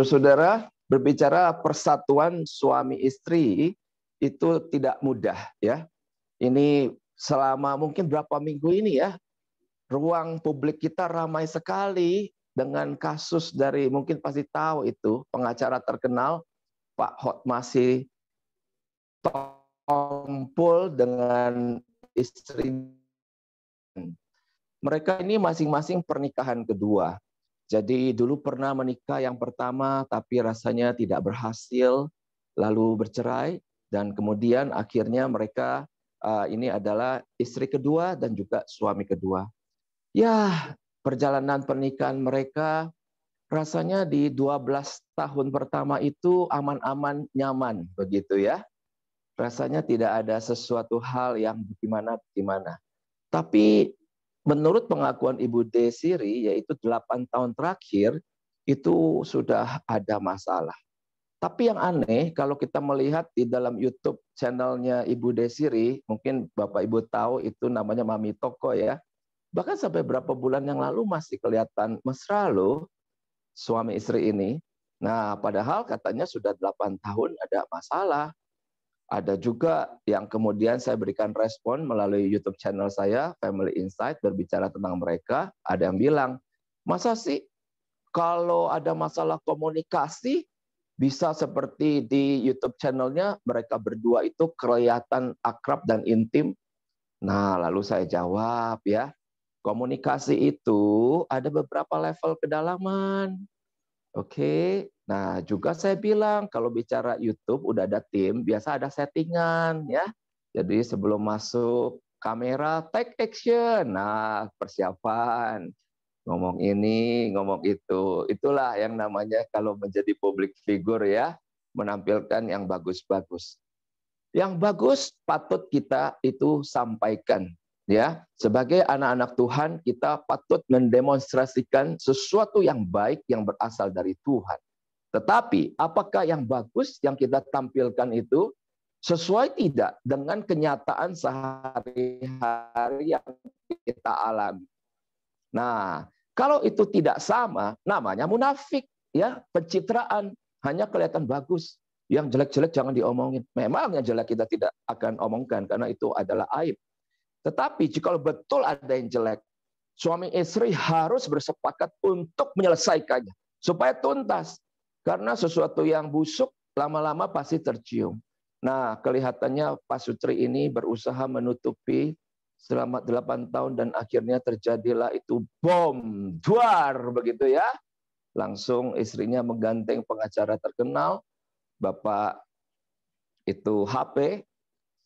Saudara, berbicara persatuan suami istri itu tidak mudah ya. Ini selama mungkin berapa minggu ini ya, ruang publik kita ramai sekali dengan kasus dari mungkin pasti tahu itu pengacara terkenal Pak Hot masih Tompul dengan istri mereka ini masing-masing pernikahan kedua jadi dulu pernah menikah yang pertama tapi rasanya tidak berhasil, lalu bercerai dan kemudian akhirnya mereka eh, ini adalah istri kedua dan juga suami kedua. Ya, perjalanan pernikahan mereka rasanya di 12 tahun pertama itu aman-aman nyaman begitu ya. Rasanya tidak ada sesuatu hal yang gimana gimana. Tapi menurut pengakuan Ibu Desiri, yaitu 8 tahun terakhir, itu sudah ada masalah. Tapi yang aneh, kalau kita melihat di dalam YouTube channelnya Ibu Desiri, mungkin Bapak Ibu tahu itu namanya Mami Toko ya. Bahkan sampai berapa bulan yang lalu masih kelihatan mesra loh suami istri ini. Nah, padahal katanya sudah 8 tahun ada masalah. Ada juga yang kemudian saya berikan respon melalui YouTube channel saya, Family Insight, berbicara tentang mereka. Ada yang bilang, masa sih kalau ada masalah komunikasi, bisa seperti di YouTube channelnya, mereka berdua itu kelihatan akrab dan intim. Nah, lalu saya jawab ya, komunikasi itu ada beberapa level kedalaman. Oke, Nah, juga saya bilang kalau bicara YouTube udah ada tim, biasa ada settingan ya. Jadi sebelum masuk kamera take action. Nah, persiapan ngomong ini, ngomong itu. Itulah yang namanya kalau menjadi public figure ya, menampilkan yang bagus-bagus. Yang bagus patut kita itu sampaikan ya. Sebagai anak-anak Tuhan, kita patut mendemonstrasikan sesuatu yang baik yang berasal dari Tuhan tetapi apakah yang bagus yang kita tampilkan itu sesuai tidak dengan kenyataan sehari-hari yang kita alami? Nah, kalau itu tidak sama, namanya munafik, ya pencitraan hanya kelihatan bagus. Yang jelek-jelek jangan diomongin. Memang yang jelek kita tidak akan omongkan karena itu adalah aib. Tetapi jika betul ada yang jelek, suami istri harus bersepakat untuk menyelesaikannya supaya tuntas. Karena sesuatu yang busuk lama-lama pasti tercium. Nah, kelihatannya Pak Sutri ini berusaha menutupi selama 8 tahun dan akhirnya terjadilah itu bom duar begitu ya. Langsung istrinya mengganteng pengacara terkenal Bapak itu HP.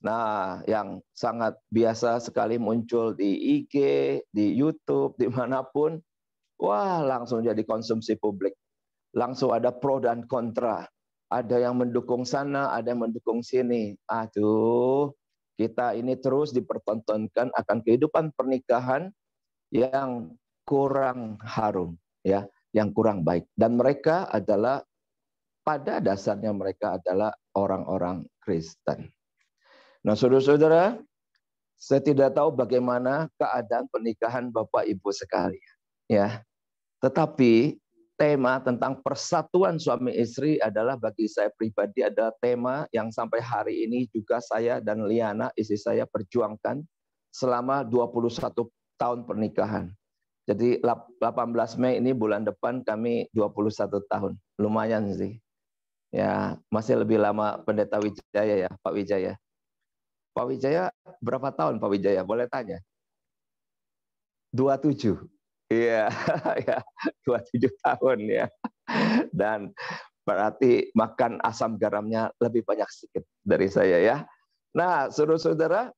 Nah, yang sangat biasa sekali muncul di IG, di YouTube, dimanapun. Wah, langsung jadi konsumsi publik langsung ada pro dan kontra. Ada yang mendukung sana, ada yang mendukung sini. Aduh, kita ini terus dipertontonkan akan kehidupan pernikahan yang kurang harum, ya, yang kurang baik. Dan mereka adalah pada dasarnya mereka adalah orang-orang Kristen. Nah, saudara-saudara, saya tidak tahu bagaimana keadaan pernikahan Bapak Ibu sekalian, ya. Tetapi tema tentang persatuan suami istri adalah bagi saya pribadi adalah tema yang sampai hari ini juga saya dan Liana istri saya perjuangkan selama 21 tahun pernikahan. Jadi 18 Mei ini bulan depan kami 21 tahun. Lumayan sih. Ya, masih lebih lama Pendeta Wijaya ya, Pak Wijaya. Pak Wijaya berapa tahun Pak Wijaya? Boleh tanya? 27. Iya, ya, tujuh tahun ya. Dan berarti makan asam garamnya lebih banyak sedikit dari saya ya. Nah, saudara-saudara,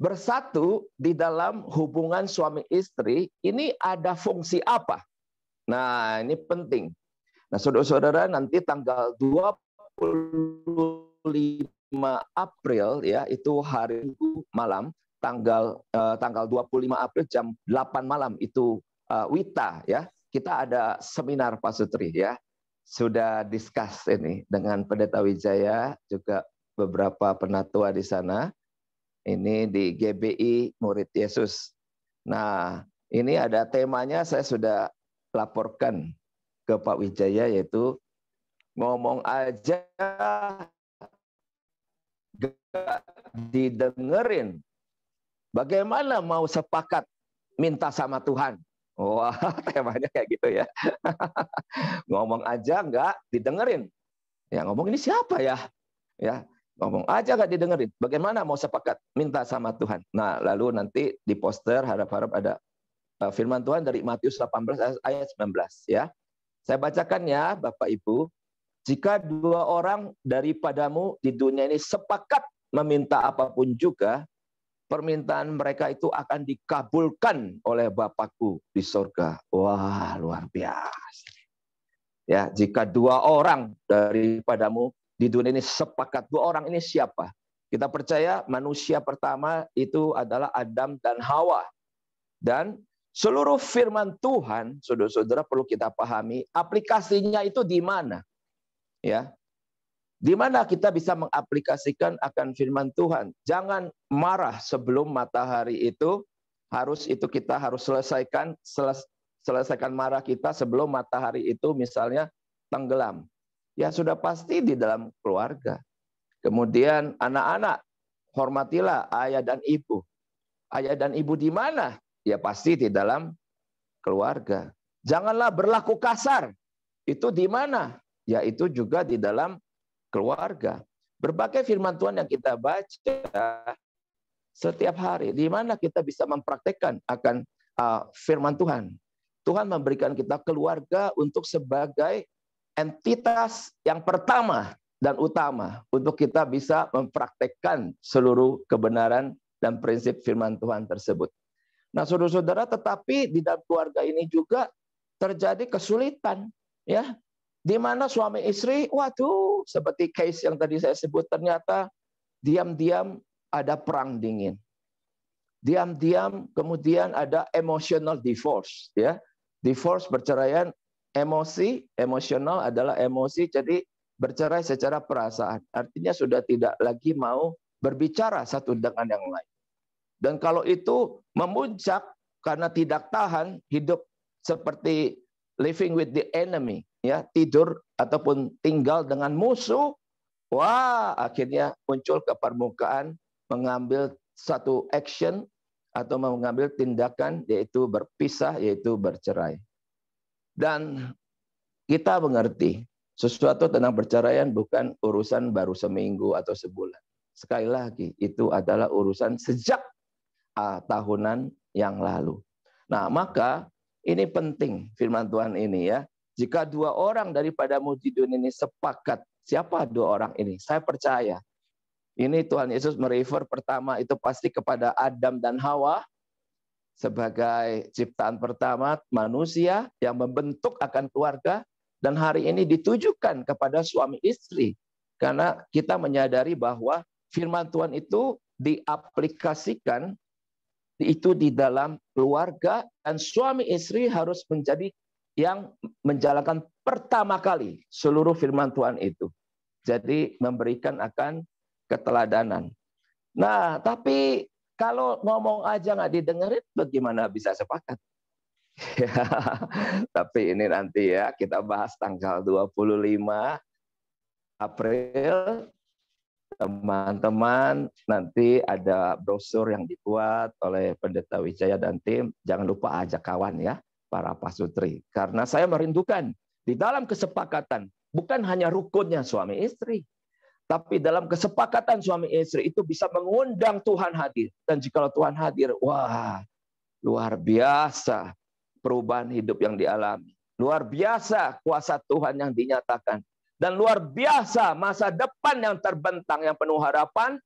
bersatu di dalam hubungan suami istri ini ada fungsi apa? Nah, ini penting. Nah, saudara-saudara, nanti tanggal dua puluh 25 April ya, itu hari malam tanggal eh, tanggal 25 April jam 8 malam itu uh, Wita ya. Kita ada seminar Pak Sutri ya. Sudah discuss ini dengan Pendeta Wijaya juga beberapa penatua di sana. Ini di GBI Murid Yesus. Nah, ini ada temanya saya sudah laporkan ke Pak Wijaya yaitu ngomong aja gak didengerin. Bagaimana mau sepakat minta sama Tuhan? Wah, temanya kayak gitu ya. ngomong aja nggak didengerin. Ya ngomong ini siapa ya? Ya ngomong aja nggak didengerin. Bagaimana mau sepakat? Minta sama Tuhan. Nah, lalu nanti di poster harap-harap ada eh, firman Tuhan dari Matius 18 ayat 19 ya. Saya bacakan ya Bapak Ibu. Jika dua orang daripadamu di dunia ini sepakat meminta apapun juga, permintaan mereka itu akan dikabulkan oleh Bapakku di sorga. Wah, luar biasa. Ya, jika dua orang daripadamu di dunia ini sepakat, dua orang ini siapa? Kita percaya manusia pertama itu adalah Adam dan Hawa. Dan seluruh firman Tuhan, saudara-saudara perlu kita pahami, aplikasinya itu di mana? Ya, di mana kita bisa mengaplikasikan akan firman Tuhan. Jangan marah sebelum matahari itu harus itu kita harus selesaikan seles, selesaikan marah kita sebelum matahari itu misalnya tenggelam. Ya sudah pasti di dalam keluarga. Kemudian anak-anak hormatilah ayah dan ibu. Ayah dan ibu di mana? Ya pasti di dalam keluarga. Janganlah berlaku kasar. Itu di mana? Ya itu juga di dalam keluarga. Berbagai firman Tuhan yang kita baca setiap hari, di mana kita bisa mempraktekkan akan uh, firman Tuhan. Tuhan memberikan kita keluarga untuk sebagai entitas yang pertama dan utama untuk kita bisa mempraktekkan seluruh kebenaran dan prinsip firman Tuhan tersebut. Nah, saudara-saudara, tetapi di dalam keluarga ini juga terjadi kesulitan, ya di mana suami istri, waduh, seperti case yang tadi saya sebut, ternyata diam-diam ada perang dingin. Diam-diam kemudian ada emotional divorce, ya. Divorce berceraian emosi, emosional adalah emosi, jadi bercerai secara perasaan. Artinya sudah tidak lagi mau berbicara satu dengan yang lain. Dan kalau itu memuncak karena tidak tahan hidup seperti living with the enemy, ya tidur ataupun tinggal dengan musuh, wah akhirnya muncul ke permukaan mengambil satu action atau mengambil tindakan yaitu berpisah yaitu bercerai. Dan kita mengerti sesuatu tentang perceraian bukan urusan baru seminggu atau sebulan. Sekali lagi itu adalah urusan sejak uh, tahunan yang lalu. Nah, maka ini penting firman Tuhan ini ya. Jika dua orang daripada mujidun ini sepakat, siapa dua orang ini? Saya percaya. Ini Tuhan Yesus merefer pertama itu pasti kepada Adam dan Hawa sebagai ciptaan pertama manusia yang membentuk akan keluarga dan hari ini ditujukan kepada suami istri karena kita menyadari bahwa firman Tuhan itu diaplikasikan itu di dalam keluarga dan suami istri harus menjadi yang menjalankan pertama kali seluruh firman Tuhan itu. Jadi memberikan akan keteladanan. Nah, tapi kalau ngomong aja nggak didengerin, bagaimana bisa sepakat? Ya, tapi ini nanti ya kita bahas tanggal 25 April teman-teman nanti ada brosur yang dibuat oleh Pendeta Wijaya dan tim. Jangan lupa ajak kawan ya para pasutri. Karena saya merindukan di dalam kesepakatan, bukan hanya rukunnya suami istri, tapi dalam kesepakatan suami istri itu bisa mengundang Tuhan hadir. Dan jika Tuhan hadir, wah luar biasa perubahan hidup yang dialami. Luar biasa kuasa Tuhan yang dinyatakan. Dan luar biasa masa depan yang terbentang, yang penuh harapan,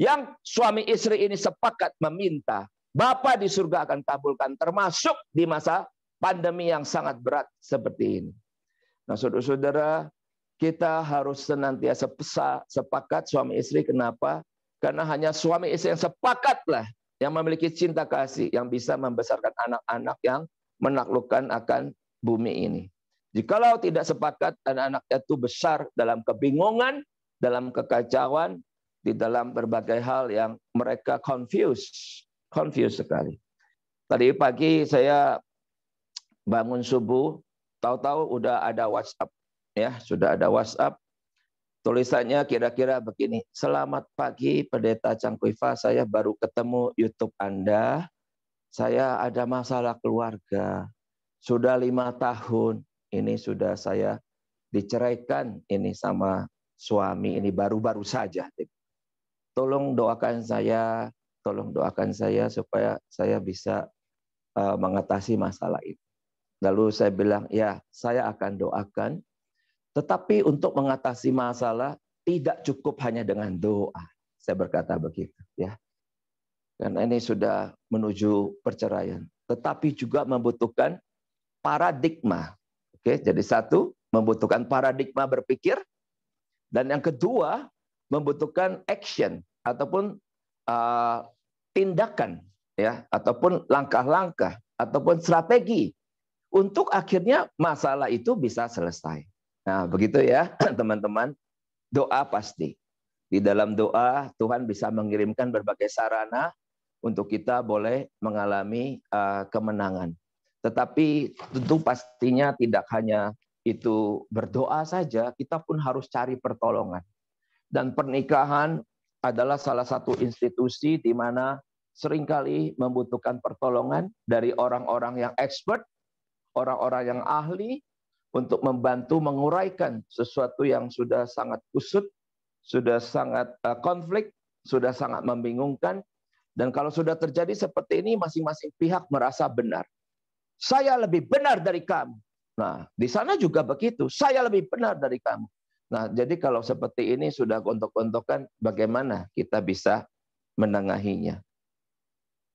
yang suami istri ini sepakat meminta Bapak di surga akan kabulkan termasuk di masa pandemi yang sangat berat seperti ini. Nah, saudara-saudara, kita harus senantiasa pesa, sepakat suami istri. Kenapa? Karena hanya suami istri yang sepakatlah yang memiliki cinta kasih yang bisa membesarkan anak-anak yang menaklukkan akan bumi ini. Jikalau tidak sepakat, anak-anaknya itu besar dalam kebingungan, dalam kekacauan, di dalam berbagai hal yang mereka confused, confused sekali. Tadi pagi saya bangun subuh, tahu-tahu udah ada WhatsApp, ya sudah ada WhatsApp. Tulisannya kira-kira begini, selamat pagi Pendeta Cangkuifa, saya baru ketemu YouTube Anda, saya ada masalah keluarga, sudah lima tahun, ini sudah saya diceraikan ini sama suami ini baru-baru saja. Tolong doakan saya, tolong doakan saya supaya saya bisa eh, mengatasi masalah ini. Lalu saya bilang, ya saya akan doakan. Tetapi untuk mengatasi masalah tidak cukup hanya dengan doa. Saya berkata begitu. ya. dan ini sudah menuju perceraian. Tetapi juga membutuhkan paradigma. Oke, jadi satu, membutuhkan paradigma berpikir. Dan yang kedua, membutuhkan action ataupun uh, tindakan ya ataupun langkah-langkah ataupun strategi untuk akhirnya masalah itu bisa selesai. Nah, begitu ya, teman-teman. Doa pasti. Di dalam doa, Tuhan bisa mengirimkan berbagai sarana untuk kita boleh mengalami uh, kemenangan. Tetapi tentu pastinya tidak hanya itu berdoa saja, kita pun harus cari pertolongan. Dan pernikahan adalah salah satu institusi di mana seringkali membutuhkan pertolongan dari orang-orang yang expert orang-orang yang ahli untuk membantu menguraikan sesuatu yang sudah sangat kusut, sudah sangat eh, konflik, sudah sangat membingungkan. Dan kalau sudah terjadi seperti ini, masing-masing pihak merasa benar. Saya lebih benar dari kamu. Nah, di sana juga begitu. Saya lebih benar dari kamu. Nah, jadi kalau seperti ini sudah untuk untukkan, bagaimana kita bisa menengahinya?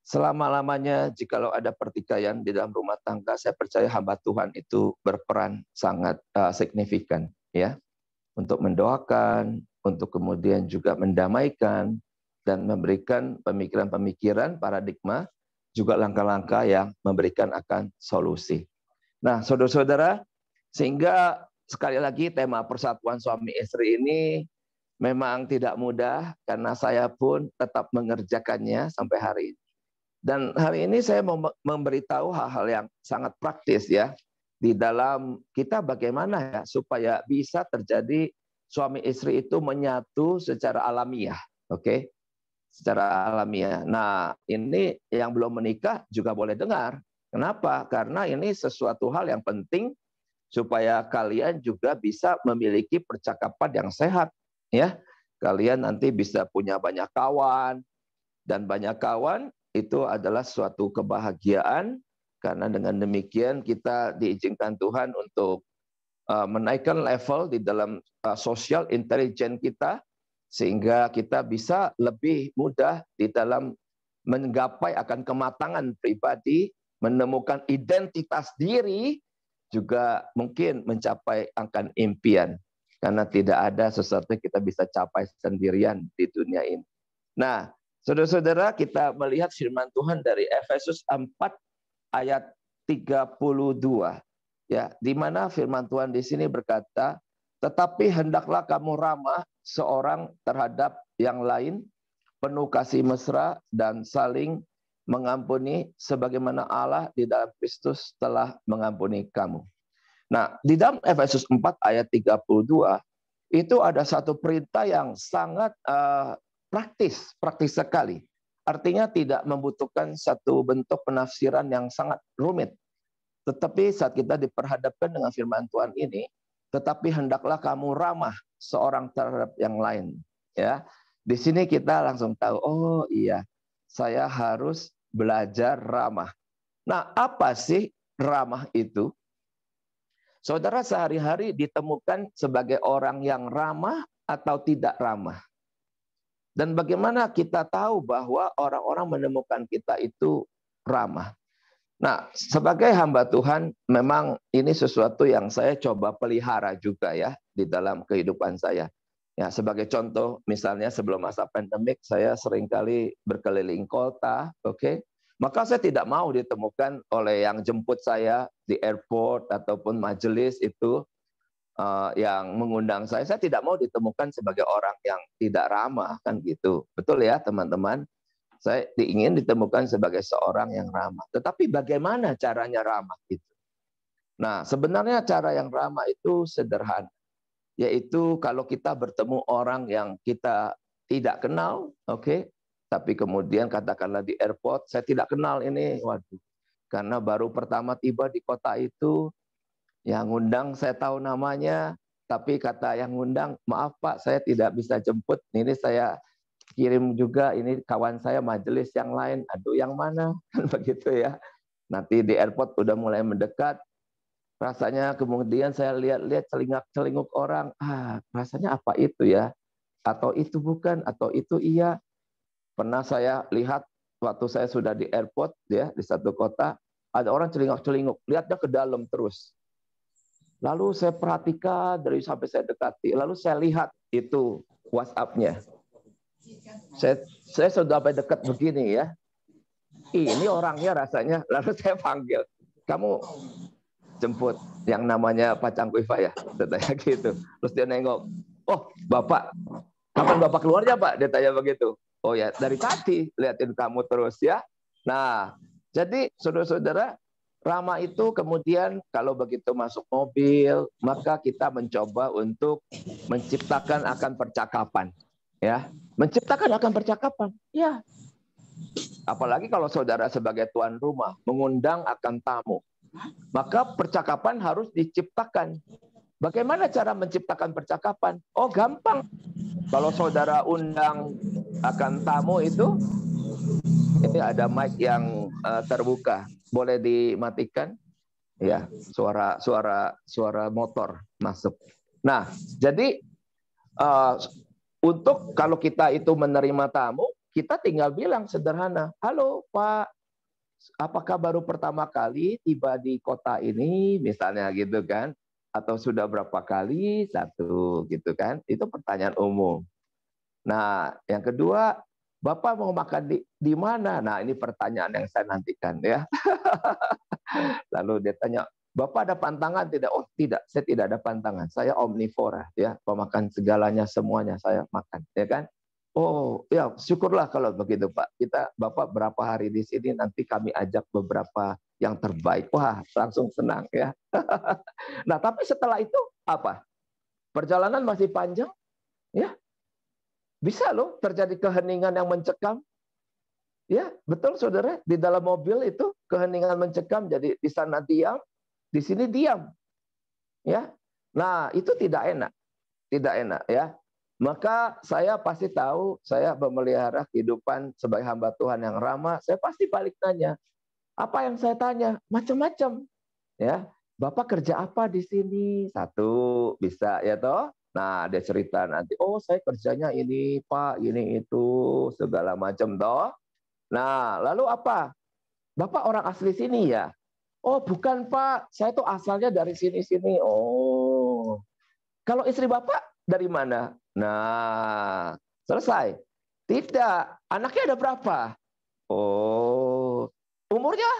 selama-lamanya jikalau ada pertikaian di dalam rumah tangga, saya percaya hamba Tuhan itu berperan sangat uh, signifikan ya untuk mendoakan, untuk kemudian juga mendamaikan dan memberikan pemikiran-pemikiran, paradigma, juga langkah-langkah yang memberikan akan solusi. Nah, saudara-saudara, sehingga sekali lagi tema persatuan suami istri ini memang tidak mudah karena saya pun tetap mengerjakannya sampai hari ini dan hari ini saya mau memberitahu hal-hal yang sangat praktis ya di dalam kita bagaimana ya supaya bisa terjadi suami istri itu menyatu secara alamiah, oke? Okay? Secara alamiah. Nah, ini yang belum menikah juga boleh dengar. Kenapa? Karena ini sesuatu hal yang penting supaya kalian juga bisa memiliki percakapan yang sehat, ya. Kalian nanti bisa punya banyak kawan dan banyak kawan itu adalah suatu kebahagiaan karena dengan demikian kita diizinkan Tuhan untuk uh, menaikkan level di dalam uh, social intelligence kita sehingga kita bisa lebih mudah di dalam menggapai akan kematangan pribadi, menemukan identitas diri juga mungkin mencapai akan impian karena tidak ada sesuatu yang kita bisa capai sendirian di dunia ini. Nah, Saudara-saudara, kita melihat firman Tuhan dari Efesus 4 ayat 32. Ya, di mana firman Tuhan di sini berkata, "Tetapi hendaklah kamu ramah seorang terhadap yang lain, penuh kasih mesra dan saling mengampuni sebagaimana Allah di dalam Kristus telah mengampuni kamu." Nah, di dalam Efesus 4 ayat 32 itu ada satu perintah yang sangat uh, praktis, praktis sekali. Artinya tidak membutuhkan satu bentuk penafsiran yang sangat rumit. Tetapi saat kita diperhadapkan dengan firman Tuhan ini, tetapi hendaklah kamu ramah seorang terhadap yang lain. Ya, di sini kita langsung tahu, oh iya, saya harus belajar ramah. Nah, apa sih ramah itu? Saudara sehari-hari ditemukan sebagai orang yang ramah atau tidak ramah. Dan bagaimana kita tahu bahwa orang-orang menemukan kita itu ramah. Nah, sebagai hamba Tuhan, memang ini sesuatu yang saya coba pelihara juga ya di dalam kehidupan saya. Ya, sebagai contoh, misalnya sebelum masa pandemik, saya seringkali berkeliling kota, oke? Okay? Maka saya tidak mau ditemukan oleh yang jemput saya di airport ataupun majelis itu Eh, yang mengundang saya, saya tidak mau ditemukan sebagai orang yang tidak ramah kan gitu. Betul ya teman-teman? Saya ingin ditemukan sebagai seorang yang ramah. Tetapi bagaimana caranya ramah itu? Nah, sebenarnya cara yang ramah itu sederhana. Yaitu kalau kita bertemu orang yang kita tidak kenal, oke, okay? tapi kemudian katakanlah di airport, saya tidak kenal ini, waduh. Karena baru pertama tiba di kota itu, yang ngundang saya tahu namanya, tapi kata yang ngundang, maaf Pak, saya tidak bisa jemput. Ini saya kirim juga, ini kawan saya majelis yang lain. Aduh, yang mana? Kan begitu ya. Nanti di airport udah mulai mendekat, rasanya kemudian saya lihat-lihat celingak-celinguk orang, ah rasanya apa itu ya? Atau itu bukan, atau itu iya. Pernah saya lihat waktu saya sudah di airport ya di satu kota, ada orang celingak-celinguk, lihatnya ke dalam terus. Lalu saya perhatikan dari sampai saya dekati. Lalu saya lihat itu WhatsApp-nya. Saya, saya sudah sampai dekat begini ya. Ini orangnya rasanya. Lalu saya panggil. Kamu jemput yang namanya Pak Cangkuifa ya? tanya gitu. Terus dia nengok. Oh, Bapak. Kapan Bapak keluarnya Pak? Dia tanya begitu. Oh ya, dari tadi liatin kamu terus ya. Nah, jadi saudara-saudara, Rama itu kemudian kalau begitu masuk mobil, maka kita mencoba untuk menciptakan akan percakapan. Ya, menciptakan akan percakapan. Ya. Apalagi kalau saudara sebagai tuan rumah mengundang akan tamu. Maka percakapan harus diciptakan. Bagaimana cara menciptakan percakapan? Oh, gampang. Kalau saudara undang akan tamu itu ini ada mic yang eh, terbuka. Boleh dimatikan? Ya, suara suara suara motor masuk. Nah, jadi uh, untuk kalau kita itu menerima tamu, kita tinggal bilang sederhana, "Halo, Pak. Apakah baru pertama kali tiba di kota ini?" Misalnya gitu kan atau sudah berapa kali satu gitu kan itu pertanyaan umum nah yang kedua Bapak mau makan di, di mana? Nah, ini pertanyaan yang saya nantikan ya. Lalu dia tanya, Bapak ada pantangan tidak? Oh, tidak. Saya tidak ada pantangan. Saya omnivora ya, pemakan segalanya semuanya saya makan, ya kan? Oh, ya syukurlah kalau begitu, Pak. Kita Bapak berapa hari di sini nanti kami ajak beberapa yang terbaik. Wah, langsung senang ya. nah, tapi setelah itu apa? Perjalanan masih panjang? Ya, bisa loh terjadi keheningan yang mencekam. Ya, betul saudara. Di dalam mobil itu keheningan mencekam. Jadi di sana diam, di sini diam. Ya, nah itu tidak enak, tidak enak ya. Maka saya pasti tahu saya memelihara kehidupan sebagai hamba Tuhan yang ramah. Saya pasti balik tanya, apa yang saya tanya macam-macam ya bapak kerja apa di sini satu bisa ya toh Nah, ada cerita nanti, oh saya kerjanya ini, Pak, ini itu, segala macam toh. Nah, lalu apa? Bapak orang asli sini ya? Oh, bukan Pak, saya tuh asalnya dari sini-sini. Oh. Kalau istri Bapak dari mana? Nah, selesai. Tidak, anaknya ada berapa? Oh. Umurnya?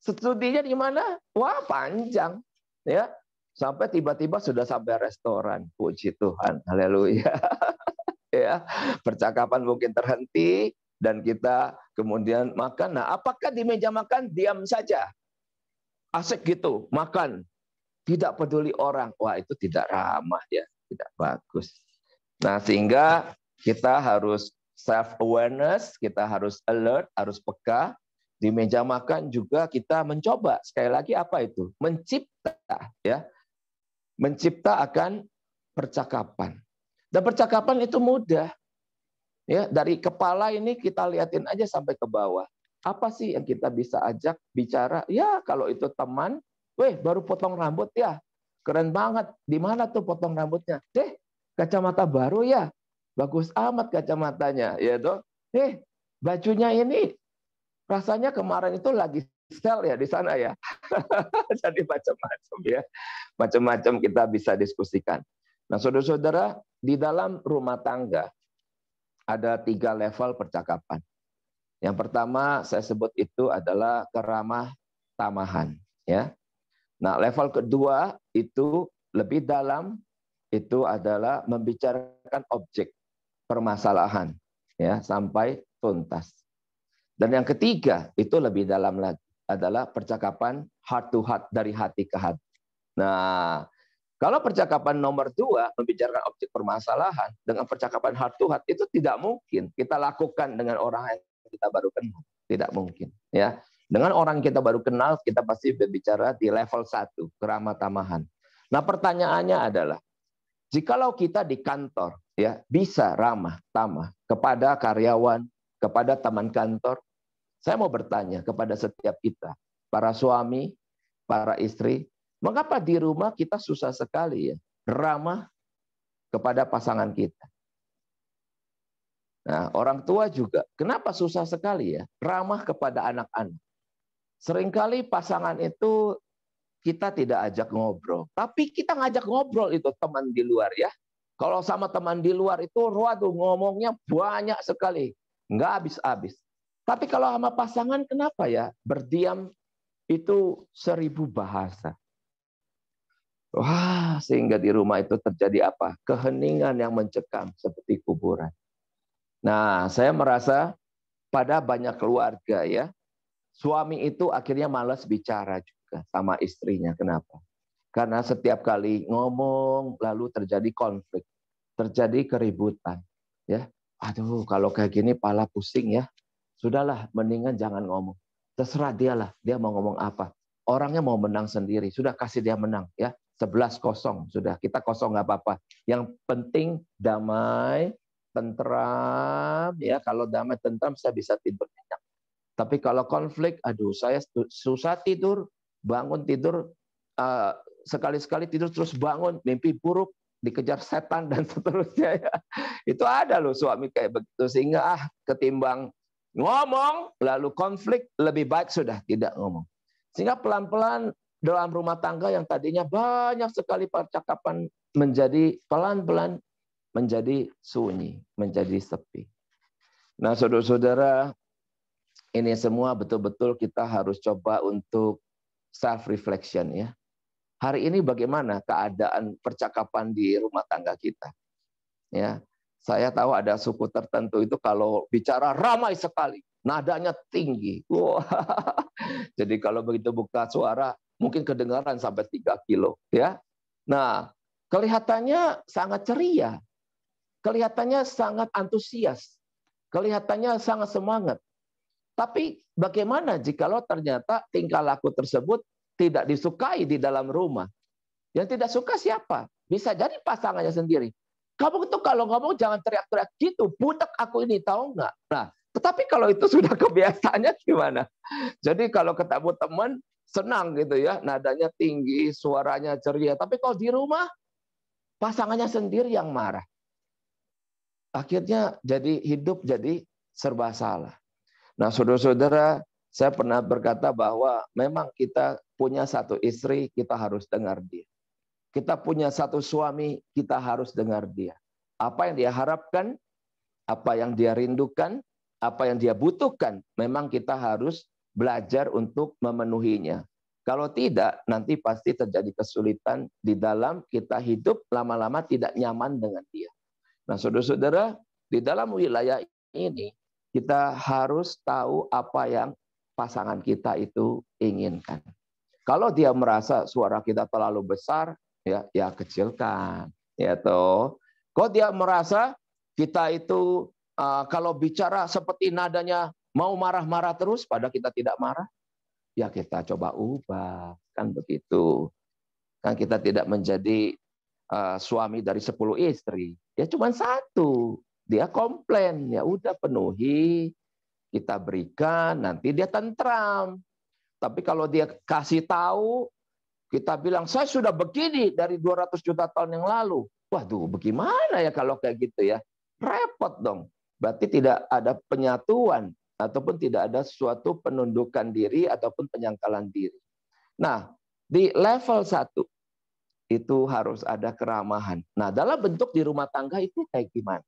Studinya di mana? Wah, panjang. Ya, Sampai tiba-tiba sudah sampai restoran. Puji Tuhan. Haleluya. ya, percakapan mungkin terhenti dan kita kemudian makan. Nah, apakah di meja makan diam saja? Asik gitu, makan. Tidak peduli orang. Wah, itu tidak ramah ya, tidak bagus. Nah, sehingga kita harus self awareness, kita harus alert, harus peka. Di meja makan juga kita mencoba sekali lagi apa itu? Mencipta ya mencipta akan percakapan. Dan percakapan itu mudah. Ya, dari kepala ini kita liatin aja sampai ke bawah. Apa sih yang kita bisa ajak bicara? Ya, kalau itu teman, weh baru potong rambut ya. Keren banget. Di mana tuh potong rambutnya? Deh, kacamata baru ya. Bagus amat kacamatanya, ya toh. Eh, bajunya ini rasanya kemarin itu lagi sel ya di sana ya. Jadi macam-macam ya. Macam-macam kita bisa diskusikan. Nah, saudara-saudara, di dalam rumah tangga ada tiga level percakapan. Yang pertama saya sebut itu adalah keramah tamahan, ya. Nah, level kedua itu lebih dalam itu adalah membicarakan objek permasalahan ya sampai tuntas. Dan yang ketiga itu lebih dalam lagi adalah percakapan heart to heart dari hati ke hati. Nah, kalau percakapan nomor dua membicarakan objek permasalahan dengan percakapan heart to heart itu tidak mungkin kita lakukan dengan orang yang kita baru kenal, tidak mungkin ya. Dengan orang kita baru kenal kita pasti berbicara di level satu keramah tamahan. Nah, pertanyaannya adalah jikalau kita di kantor ya bisa ramah tamah kepada karyawan, kepada teman kantor, saya mau bertanya kepada setiap kita, para suami, para istri. Mengapa di rumah kita susah sekali ya ramah kepada pasangan kita? Nah, orang tua juga. Kenapa susah sekali ya ramah kepada anak-anak? Seringkali pasangan itu kita tidak ajak ngobrol, tapi kita ngajak ngobrol itu teman di luar ya. Kalau sama teman di luar itu waduh ngomongnya banyak sekali, nggak habis-habis. Tapi kalau sama pasangan kenapa ya berdiam itu seribu bahasa. Wah, sehingga di rumah itu terjadi apa? Keheningan yang mencekam seperti kuburan. Nah, saya merasa pada banyak keluarga ya, suami itu akhirnya malas bicara juga sama istrinya. Kenapa? Karena setiap kali ngomong lalu terjadi konflik, terjadi keributan, ya. Aduh, kalau kayak gini pala pusing ya. Sudahlah, mendingan jangan ngomong terserah dia lah dia mau ngomong apa. Orangnya mau menang sendiri, sudah kasih dia menang ya. sebelas kosong sudah kita kosong nggak apa-apa yang penting damai tentram ya kalau damai tentram saya bisa tidur nyenyak tapi kalau konflik aduh saya susah tidur bangun tidur uh, sekali-sekali tidur terus bangun mimpi buruk dikejar setan dan seterusnya ya. itu ada loh suami kayak begitu sehingga ah ketimbang Ngomong lalu konflik lebih baik sudah tidak ngomong. Sehingga pelan-pelan dalam rumah tangga yang tadinya banyak sekali percakapan menjadi pelan-pelan menjadi sunyi, menjadi sepi. Nah, saudara-saudara, ini semua betul-betul kita harus coba untuk self reflection ya. Hari ini bagaimana keadaan percakapan di rumah tangga kita? Ya. Saya tahu ada suku tertentu itu kalau bicara ramai sekali, nadanya tinggi. Wow. Jadi kalau begitu buka suara, mungkin kedengaran sampai 3 kilo. ya. Nah, kelihatannya sangat ceria. Kelihatannya sangat antusias. Kelihatannya sangat semangat. Tapi bagaimana jika lo ternyata tingkah laku tersebut tidak disukai di dalam rumah? Yang tidak suka siapa? Bisa jadi pasangannya sendiri. Kamu tuh kalau ngomong jangan teriak-teriak gitu. Budak aku ini tahu nggak? Nah, tetapi kalau itu sudah kebiasaannya gimana? Jadi kalau ketemu teman senang gitu ya, nadanya tinggi, suaranya ceria. Tapi kalau di rumah pasangannya sendiri yang marah. Akhirnya jadi hidup jadi serba salah. Nah, saudara-saudara, saya pernah berkata bahwa memang kita punya satu istri, kita harus dengar dia kita punya satu suami, kita harus dengar dia. Apa yang dia harapkan, apa yang dia rindukan, apa yang dia butuhkan, memang kita harus belajar untuk memenuhinya. Kalau tidak, nanti pasti terjadi kesulitan di dalam kita hidup lama-lama tidak nyaman dengan dia. Nah, saudara-saudara, di dalam wilayah ini kita harus tahu apa yang pasangan kita itu inginkan. Kalau dia merasa suara kita terlalu besar, ya ya kecilkan ya toh kok dia merasa kita itu uh, kalau bicara seperti nadanya mau marah-marah terus pada kita tidak marah ya kita coba ubah kan begitu kan kita tidak menjadi uh, suami dari 10 istri ya cuma satu dia komplain ya udah penuhi kita berikan nanti dia tentram tapi kalau dia kasih tahu kita bilang, saya sudah begini dari 200 juta tahun yang lalu. Waduh, bagaimana ya kalau kayak gitu ya? Repot dong. Berarti tidak ada penyatuan ataupun tidak ada suatu penundukan diri ataupun penyangkalan diri. Nah, di level satu itu harus ada keramahan. Nah, dalam bentuk di rumah tangga itu kayak gimana?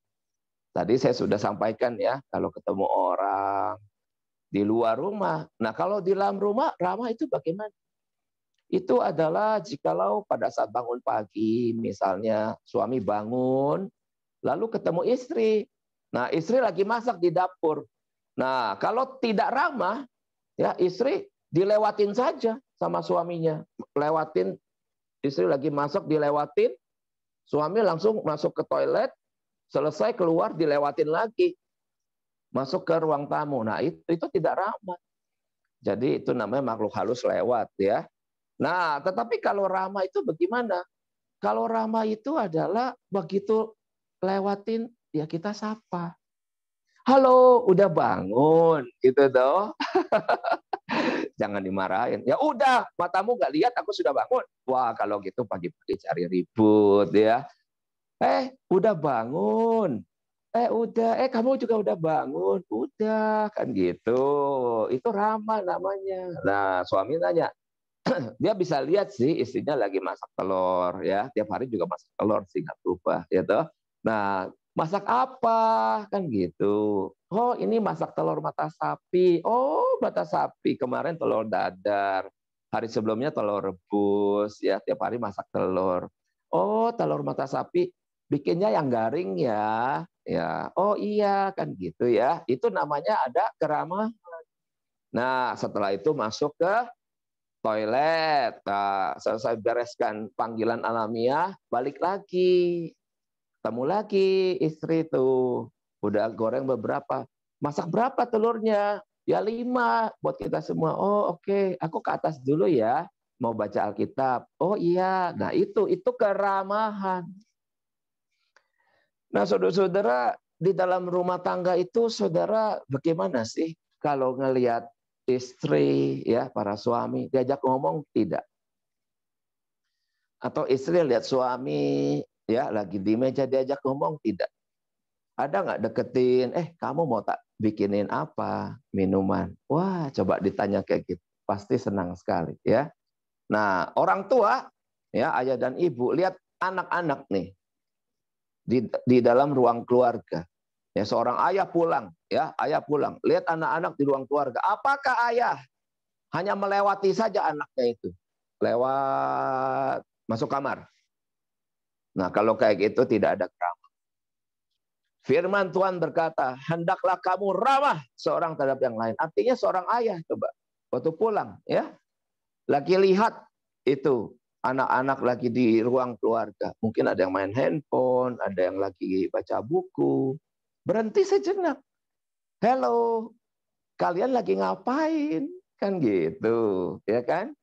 Tadi saya sudah sampaikan ya, kalau ketemu orang di luar rumah. Nah, kalau di dalam rumah ramah itu bagaimana? itu adalah jikalau pada saat bangun pagi, misalnya suami bangun, lalu ketemu istri. Nah, istri lagi masak di dapur. Nah, kalau tidak ramah, ya istri dilewatin saja sama suaminya. Lewatin istri lagi masak dilewatin, suami langsung masuk ke toilet, selesai keluar dilewatin lagi. Masuk ke ruang tamu. Nah, itu itu tidak ramah. Jadi itu namanya makhluk halus lewat ya. Nah, tetapi kalau Rama itu bagaimana? Kalau Rama itu adalah begitu lewatin ya kita sapa. Halo, udah bangun, gitu toh. Jangan dimarahin. Ya udah, matamu nggak lihat, aku sudah bangun. Wah, kalau gitu pagi-pagi cari ribut ya. Eh, udah bangun. Eh, udah. Eh, kamu juga udah bangun. Udah, kan gitu. Itu ramah namanya. Nah, suami nanya, dia bisa lihat sih istrinya lagi masak telur ya tiap hari juga masak telur sih nggak berubah ya nah masak apa kan gitu oh ini masak telur mata sapi oh mata sapi kemarin telur dadar hari sebelumnya telur rebus ya tiap hari masak telur oh telur mata sapi bikinnya yang garing ya ya oh iya kan gitu ya itu namanya ada keramah nah setelah itu masuk ke toilet. Nah, selesai bereskan panggilan alamiah, balik lagi. Temu lagi istri itu. Udah goreng beberapa. Masak berapa telurnya? Ya lima buat kita semua. Oh oke, okay. aku ke atas dulu ya. Mau baca Alkitab. Oh iya. Nah itu, itu keramahan. Nah saudara-saudara, di dalam rumah tangga itu saudara bagaimana sih kalau ngelihat istri ya para suami diajak ngomong tidak atau istri lihat suami ya lagi di meja diajak ngomong tidak ada nggak deketin eh kamu mau tak bikinin apa minuman wah coba ditanya kayak gitu pasti senang sekali ya nah orang tua ya ayah dan ibu lihat anak-anak nih di, di dalam ruang keluarga ya seorang ayah pulang ya ayah pulang lihat anak-anak di ruang keluarga apakah ayah hanya melewati saja anaknya itu lewat masuk kamar nah kalau kayak gitu tidak ada keramah firman Tuhan berkata hendaklah kamu ramah seorang terhadap yang lain artinya seorang ayah coba waktu pulang ya lagi lihat itu anak-anak lagi di ruang keluarga mungkin ada yang main handphone ada yang lagi baca buku berhenti sejenak Hello, kalian lagi ngapain? Kan gitu, ya kan?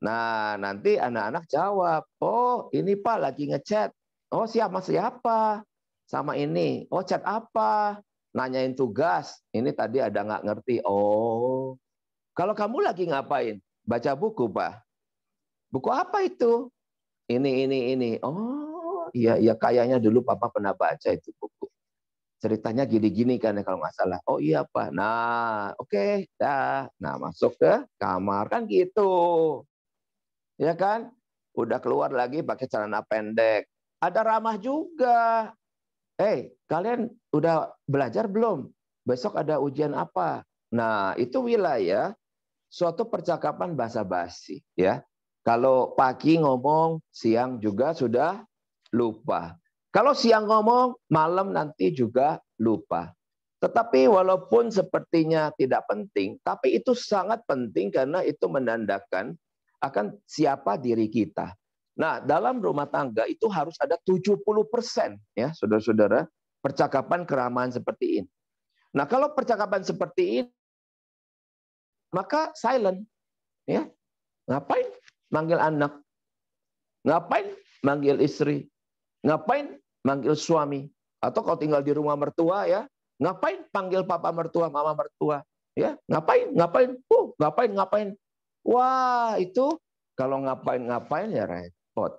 Nah, nanti anak-anak jawab, oh ini Pak lagi ngechat. Oh siapa siapa? Sama ini. Oh chat apa? Nanyain tugas. Ini tadi ada nggak ngerti. Oh, kalau kamu lagi ngapain? Baca buku, Pak. Buku apa itu? Ini, ini, ini. Oh, iya, iya kayaknya dulu Papa pernah baca itu buku ceritanya gini-gini kan ya kalau nggak salah. Oh iya pak. Nah oke okay, dah. Nah masuk ke kamar kan gitu. Ya kan? Udah keluar lagi pakai celana pendek. Ada ramah juga. Eh hey, kalian udah belajar belum? Besok ada ujian apa? Nah itu wilayah suatu percakapan bahasa basi ya. Kalau pagi ngomong, siang juga sudah lupa. Kalau siang ngomong, malam nanti juga lupa. Tetapi walaupun sepertinya tidak penting, tapi itu sangat penting karena itu menandakan akan siapa diri kita. Nah, dalam rumah tangga itu harus ada 70% ya, Saudara-saudara, percakapan keramahan seperti ini. Nah, kalau percakapan seperti ini maka silent ya. Ngapain manggil anak? Ngapain manggil istri? Ngapain manggil suami? Atau kau tinggal di rumah mertua ya, ngapain panggil papa mertua, mama mertua? Ya, ngapain? Ngapain? Uh, ngapain? Ngapain? Wah, itu kalau ngapain-ngapain ya repot.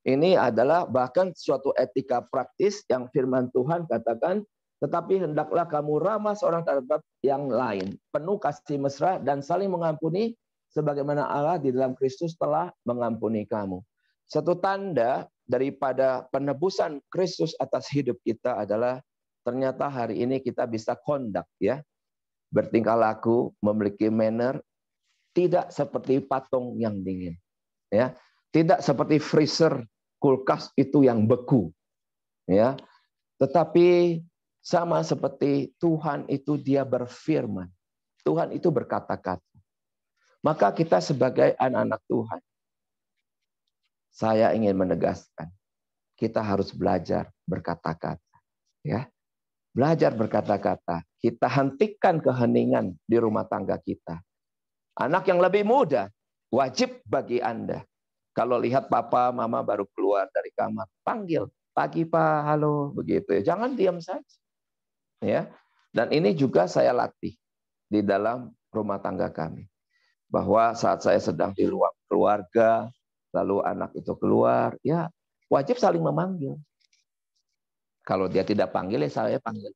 Ini adalah bahkan suatu etika praktis yang firman Tuhan katakan, tetapi hendaklah kamu ramah seorang terhadap yang lain, penuh kasih mesra dan saling mengampuni sebagaimana Allah di dalam Kristus telah mengampuni kamu. Satu tanda daripada penebusan Kristus atas hidup kita adalah ternyata hari ini kita bisa conduct ya. Bertingkah laku, memiliki manner, tidak seperti patung yang dingin. ya Tidak seperti freezer, kulkas itu yang beku. ya Tetapi sama seperti Tuhan itu dia berfirman. Tuhan itu berkata-kata. Maka kita sebagai anak-anak Tuhan, saya ingin menegaskan, kita harus belajar berkata-kata. Ya, belajar berkata-kata. Kita hentikan keheningan di rumah tangga kita. Anak yang lebih muda wajib bagi anda. Kalau lihat papa, mama baru keluar dari kamar, panggil pagi pak, halo, begitu ya. Jangan diam saja, ya. Dan ini juga saya latih di dalam rumah tangga kami bahwa saat saya sedang di ruang keluarga, lalu anak itu keluar, ya wajib saling memanggil. Kalau dia tidak panggil, ya saya panggil.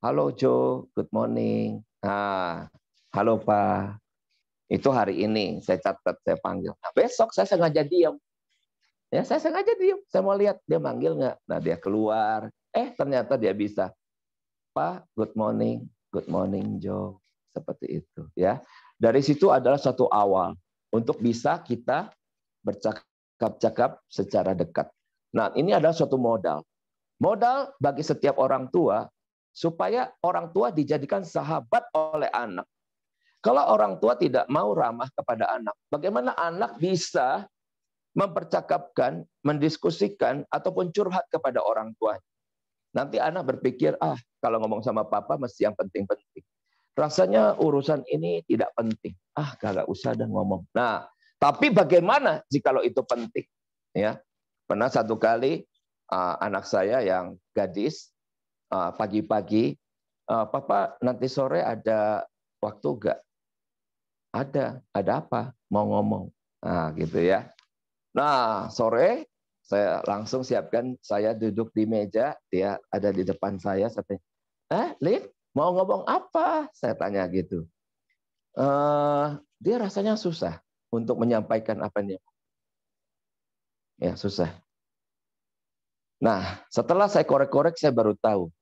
Halo Joe, good morning. Nah, halo Pak. Itu hari ini saya catat, saya panggil. Nah, besok saya sengaja diam. Ya, saya sengaja diam. Saya mau lihat dia manggil nggak. Nah, dia keluar. Eh, ternyata dia bisa. Pak, good morning. Good morning, Joe. Seperti itu. ya. Dari situ adalah satu awal untuk bisa kita bercakap-cakap secara dekat. Nah, ini adalah suatu modal. Modal bagi setiap orang tua supaya orang tua dijadikan sahabat oleh anak. Kalau orang tua tidak mau ramah kepada anak, bagaimana anak bisa mempercakapkan, mendiskusikan, ataupun curhat kepada orang tua? Nanti anak berpikir, ah kalau ngomong sama papa mesti yang penting-penting. Rasanya urusan ini tidak penting. Ah, kagak usah dan ngomong. Nah, tapi bagaimana kalau itu penting? Ya, pernah satu kali uh, anak saya yang gadis uh, pagi-pagi, uh, papa nanti sore ada waktu gak? Ada, ada apa? Mau ngomong. Nah, gitu ya. Nah, sore saya langsung siapkan saya duduk di meja, dia ada di depan saya sampai, "Eh, Lin, Mau ngomong apa? Saya tanya gitu. Uh, dia rasanya susah untuk menyampaikan apa yang Ya, susah. Nah, setelah saya korek-korek, saya baru tahu.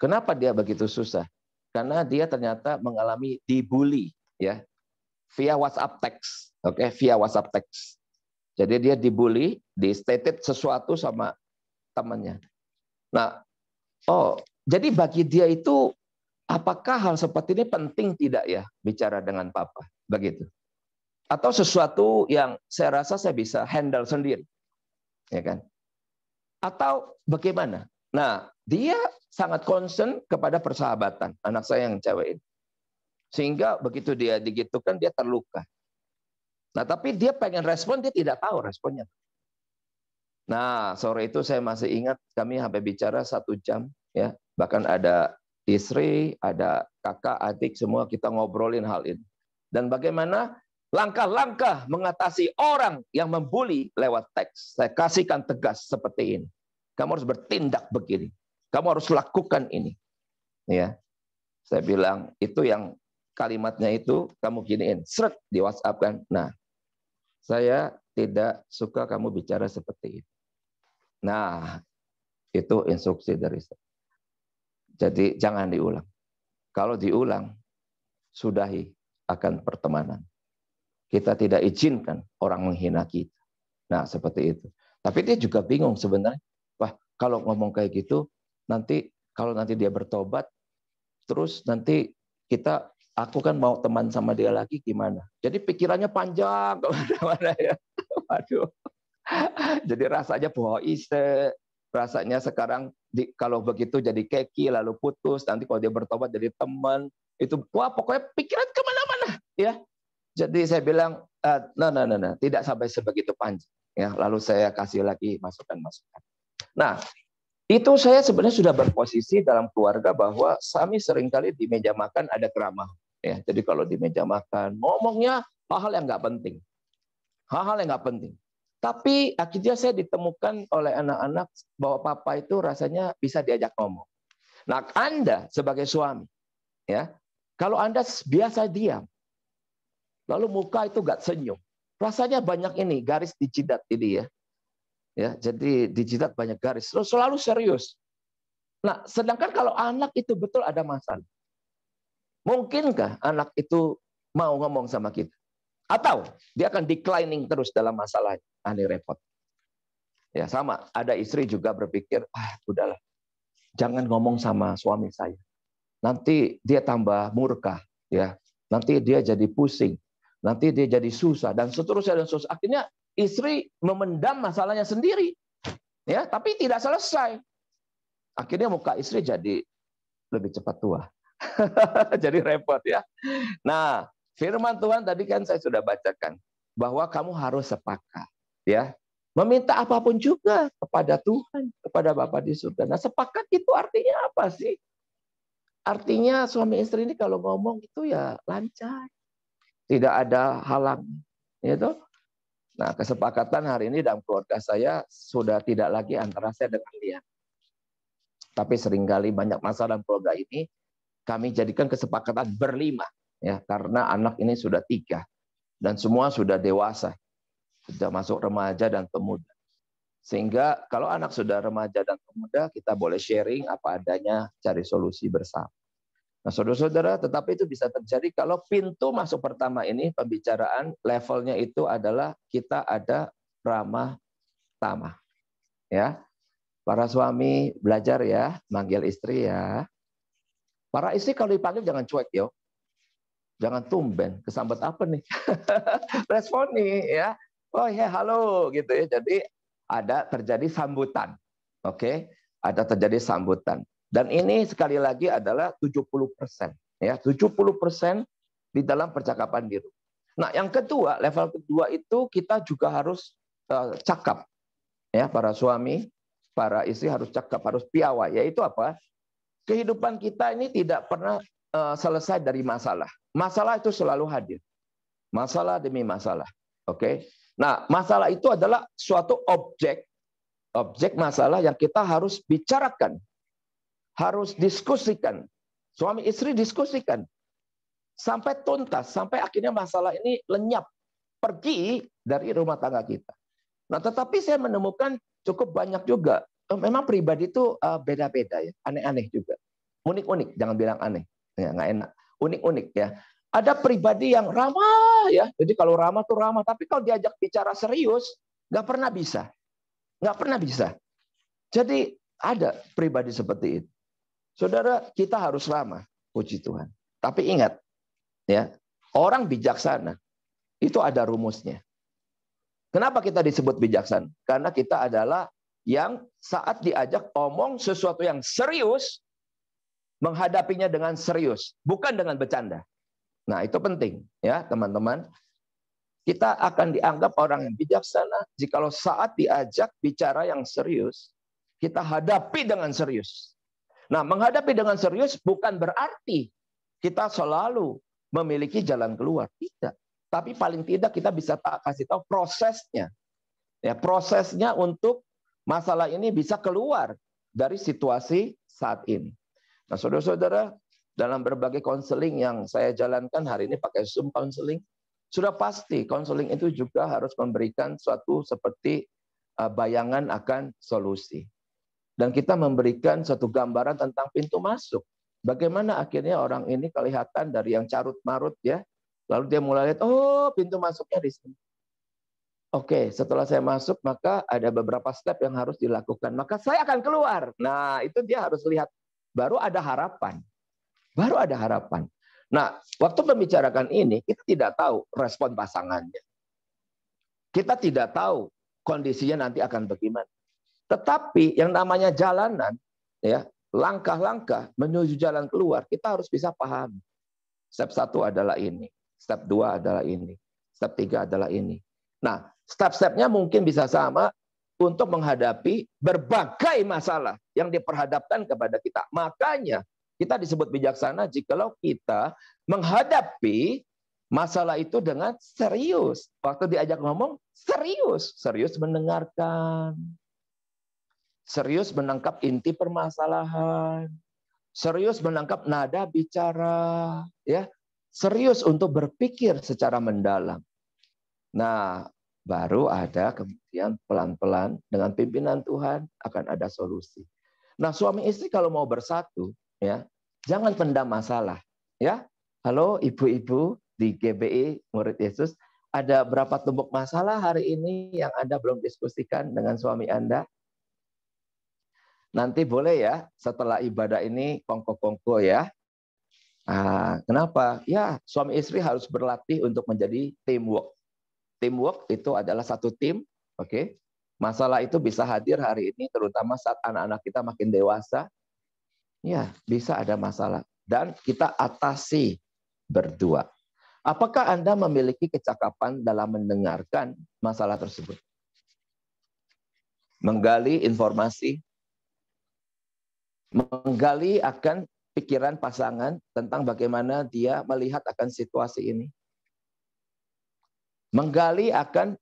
Kenapa dia begitu susah? Karena dia ternyata mengalami dibully ya via WhatsApp text. Oke, okay? via WhatsApp text. Jadi dia dibully, di stated sesuatu sama temannya. Nah, oh jadi bagi dia itu apakah hal seperti ini penting tidak ya bicara dengan papa begitu? Atau sesuatu yang saya rasa saya bisa handle sendiri, ya kan? Atau bagaimana? Nah, dia sangat concern kepada persahabatan anak saya yang cewek ini. Sehingga begitu dia digitukan dia terluka. Nah, tapi dia pengen respon dia tidak tahu responnya. Nah, sore itu saya masih ingat kami sampai bicara satu jam ya Bahkan ada istri, ada kakak, adik, semua kita ngobrolin hal ini. Dan bagaimana langkah-langkah mengatasi orang yang membuli lewat teks. Saya kasihkan tegas seperti ini. Kamu harus bertindak begini. Kamu harus lakukan ini. Ya. Saya bilang itu yang kalimatnya itu kamu giniin, seret di WhatsApp kan. Nah, saya tidak suka kamu bicara seperti ini Nah, itu instruksi dari saya. Jadi jangan diulang. Kalau diulang, sudahi akan pertemanan. Kita tidak izinkan orang menghina kita. Nah, seperti itu. Tapi dia juga bingung sebenarnya. Wah, kalau ngomong kayak gitu, nanti kalau nanti dia bertobat, terus nanti kita aku kan mau teman sama dia lagi gimana? Jadi pikirannya panjang kemana-mana ya. Waduh. Jadi rasanya bohong rasanya sekarang di, kalau begitu jadi keki lalu putus nanti kalau dia bertobat jadi teman itu wah pokoknya pikiran kemana-mana ya jadi saya bilang uh, no no no no tidak sampai sebegitu panjang ya lalu saya kasih lagi masukan masukan nah itu saya sebenarnya sudah berposisi dalam keluarga bahwa kami seringkali di meja makan ada keramah ya jadi kalau di meja makan ngomongnya hal-hal yang nggak penting hal-hal yang nggak penting tapi akhirnya saya ditemukan oleh anak-anak bahwa papa itu rasanya bisa diajak ngomong. Nah, Anda sebagai suami, ya, kalau Anda biasa diam, lalu muka itu gak senyum, rasanya banyak ini garis di jidat ini ya. Ya, jadi di jidat banyak garis. Terus selalu serius. Nah, sedangkan kalau anak itu betul ada masalah. Mungkinkah anak itu mau ngomong sama kita? Atau dia akan declining terus dalam masalah ini repot. Ya sama, ada istri juga berpikir, ah udahlah, jangan ngomong sama suami saya. Nanti dia tambah murka, ya. Nanti dia jadi pusing, nanti dia jadi susah dan seterusnya dan seterusnya. Akhirnya istri memendam masalahnya sendiri, ya, tapi tidak selesai. Akhirnya muka istri jadi lebih cepat tua. jadi repot ya. Nah, Firman Tuhan tadi kan saya sudah bacakan bahwa kamu harus sepakat, ya. Meminta apapun juga kepada Tuhan, kepada Bapa di surga. Nah, sepakat itu artinya apa sih? Artinya suami istri ini kalau ngomong itu ya lancar. Tidak ada halang, gitu. Nah, kesepakatan hari ini dalam keluarga saya sudah tidak lagi antara saya dengan dia. Tapi seringkali banyak masalah dalam keluarga ini kami jadikan kesepakatan berlima ya karena anak ini sudah tiga dan semua sudah dewasa sudah masuk remaja dan pemuda sehingga kalau anak sudah remaja dan pemuda kita boleh sharing apa adanya cari solusi bersama nah saudara-saudara tetapi itu bisa terjadi kalau pintu masuk pertama ini pembicaraan levelnya itu adalah kita ada ramah tamah ya para suami belajar ya manggil istri ya para istri kalau dipanggil jangan cuek yo jangan tumben kesambat apa nih respon nih ya oh ya halo gitu ya jadi ada terjadi sambutan oke okay? ada terjadi sambutan dan ini sekali lagi adalah 70% ya 70% di dalam percakapan biru Nah, yang kedua, level kedua itu kita juga harus uh, cakap. Ya, para suami, para istri harus cakap, harus piawai, yaitu apa? Kehidupan kita ini tidak pernah Eh, selesai dari masalah. Masalah itu selalu hadir. Masalah demi masalah. Oke. Okay? Nah, masalah itu adalah suatu objek objek masalah yang kita harus bicarakan. Harus diskusikan. Suami istri diskusikan. Sampai tuntas, sampai akhirnya masalah ini lenyap, pergi dari rumah tangga kita. Nah, tetapi saya menemukan cukup banyak juga eh, memang pribadi itu eh, beda-beda ya, aneh-aneh juga. Unik-unik, jangan bilang aneh ya nggak enak unik-unik ya ada pribadi yang ramah ya jadi kalau ramah tuh ramah tapi kalau diajak bicara serius nggak pernah bisa nggak pernah bisa jadi ada pribadi seperti itu saudara kita harus ramah puji Tuhan tapi ingat ya orang bijaksana itu ada rumusnya Kenapa kita disebut bijaksana? Karena kita adalah yang saat diajak omong sesuatu yang serius, menghadapinya dengan serius, bukan dengan bercanda. Nah, itu penting ya, teman-teman. Kita akan dianggap orang yang bijaksana jikalau saat diajak bicara yang serius, kita hadapi dengan serius. Nah, menghadapi dengan serius bukan berarti kita selalu memiliki jalan keluar, tidak. Tapi paling tidak kita bisa tak kasih tahu prosesnya. Ya, prosesnya untuk masalah ini bisa keluar dari situasi saat ini. Nah, saudara-saudara, dalam berbagai konseling yang saya jalankan hari ini pakai Zoom counseling, sudah pasti konseling itu juga harus memberikan suatu seperti eh, bayangan akan solusi. Dan kita memberikan suatu gambaran tentang pintu masuk. Bagaimana akhirnya orang ini kelihatan dari yang carut-marut ya, lalu dia mulai lihat, oh pintu masuknya di sini. Oke, setelah saya masuk maka ada beberapa step yang harus dilakukan. Maka saya akan keluar. Nah, itu dia harus lihat baru ada harapan. Baru ada harapan. Nah, waktu membicarakan ini, kita tidak tahu respon pasangannya. Kita tidak tahu kondisinya nanti akan bagaimana. Tetapi yang namanya jalanan, ya langkah-langkah menuju jalan keluar, kita harus bisa paham. Step satu adalah ini, step dua adalah ini, step tiga adalah ini. Nah, step-stepnya mungkin bisa sama, untuk menghadapi berbagai masalah yang diperhadapkan kepada kita. Makanya kita disebut bijaksana jikalau kita menghadapi masalah itu dengan serius. Waktu diajak ngomong, serius. Serius mendengarkan. Serius menangkap inti permasalahan. Serius menangkap nada bicara. ya Serius untuk berpikir secara mendalam. Nah, baru hmm. ada kemudian pelan-pelan dengan pimpinan Tuhan akan ada solusi. Nah, suami istri kalau mau bersatu ya, jangan pendam masalah ya. Halo ibu-ibu di GBI murid Yesus, ada berapa tumpuk masalah hari ini yang Anda belum diskusikan dengan suami Anda? Nanti boleh ya setelah ibadah ini kongko-kongko ya. Ah, kenapa? Ya, suami istri harus berlatih untuk menjadi teamwork Teamwork itu adalah satu tim, oke. Okay? Masalah itu bisa hadir hari ini terutama saat anak-anak kita makin dewasa. Ya, bisa ada masalah dan kita atasi berdua. Apakah Anda memiliki kecakapan dalam mendengarkan masalah tersebut? Menggali informasi, menggali akan pikiran pasangan tentang bagaimana dia melihat akan situasi ini. Menggali akan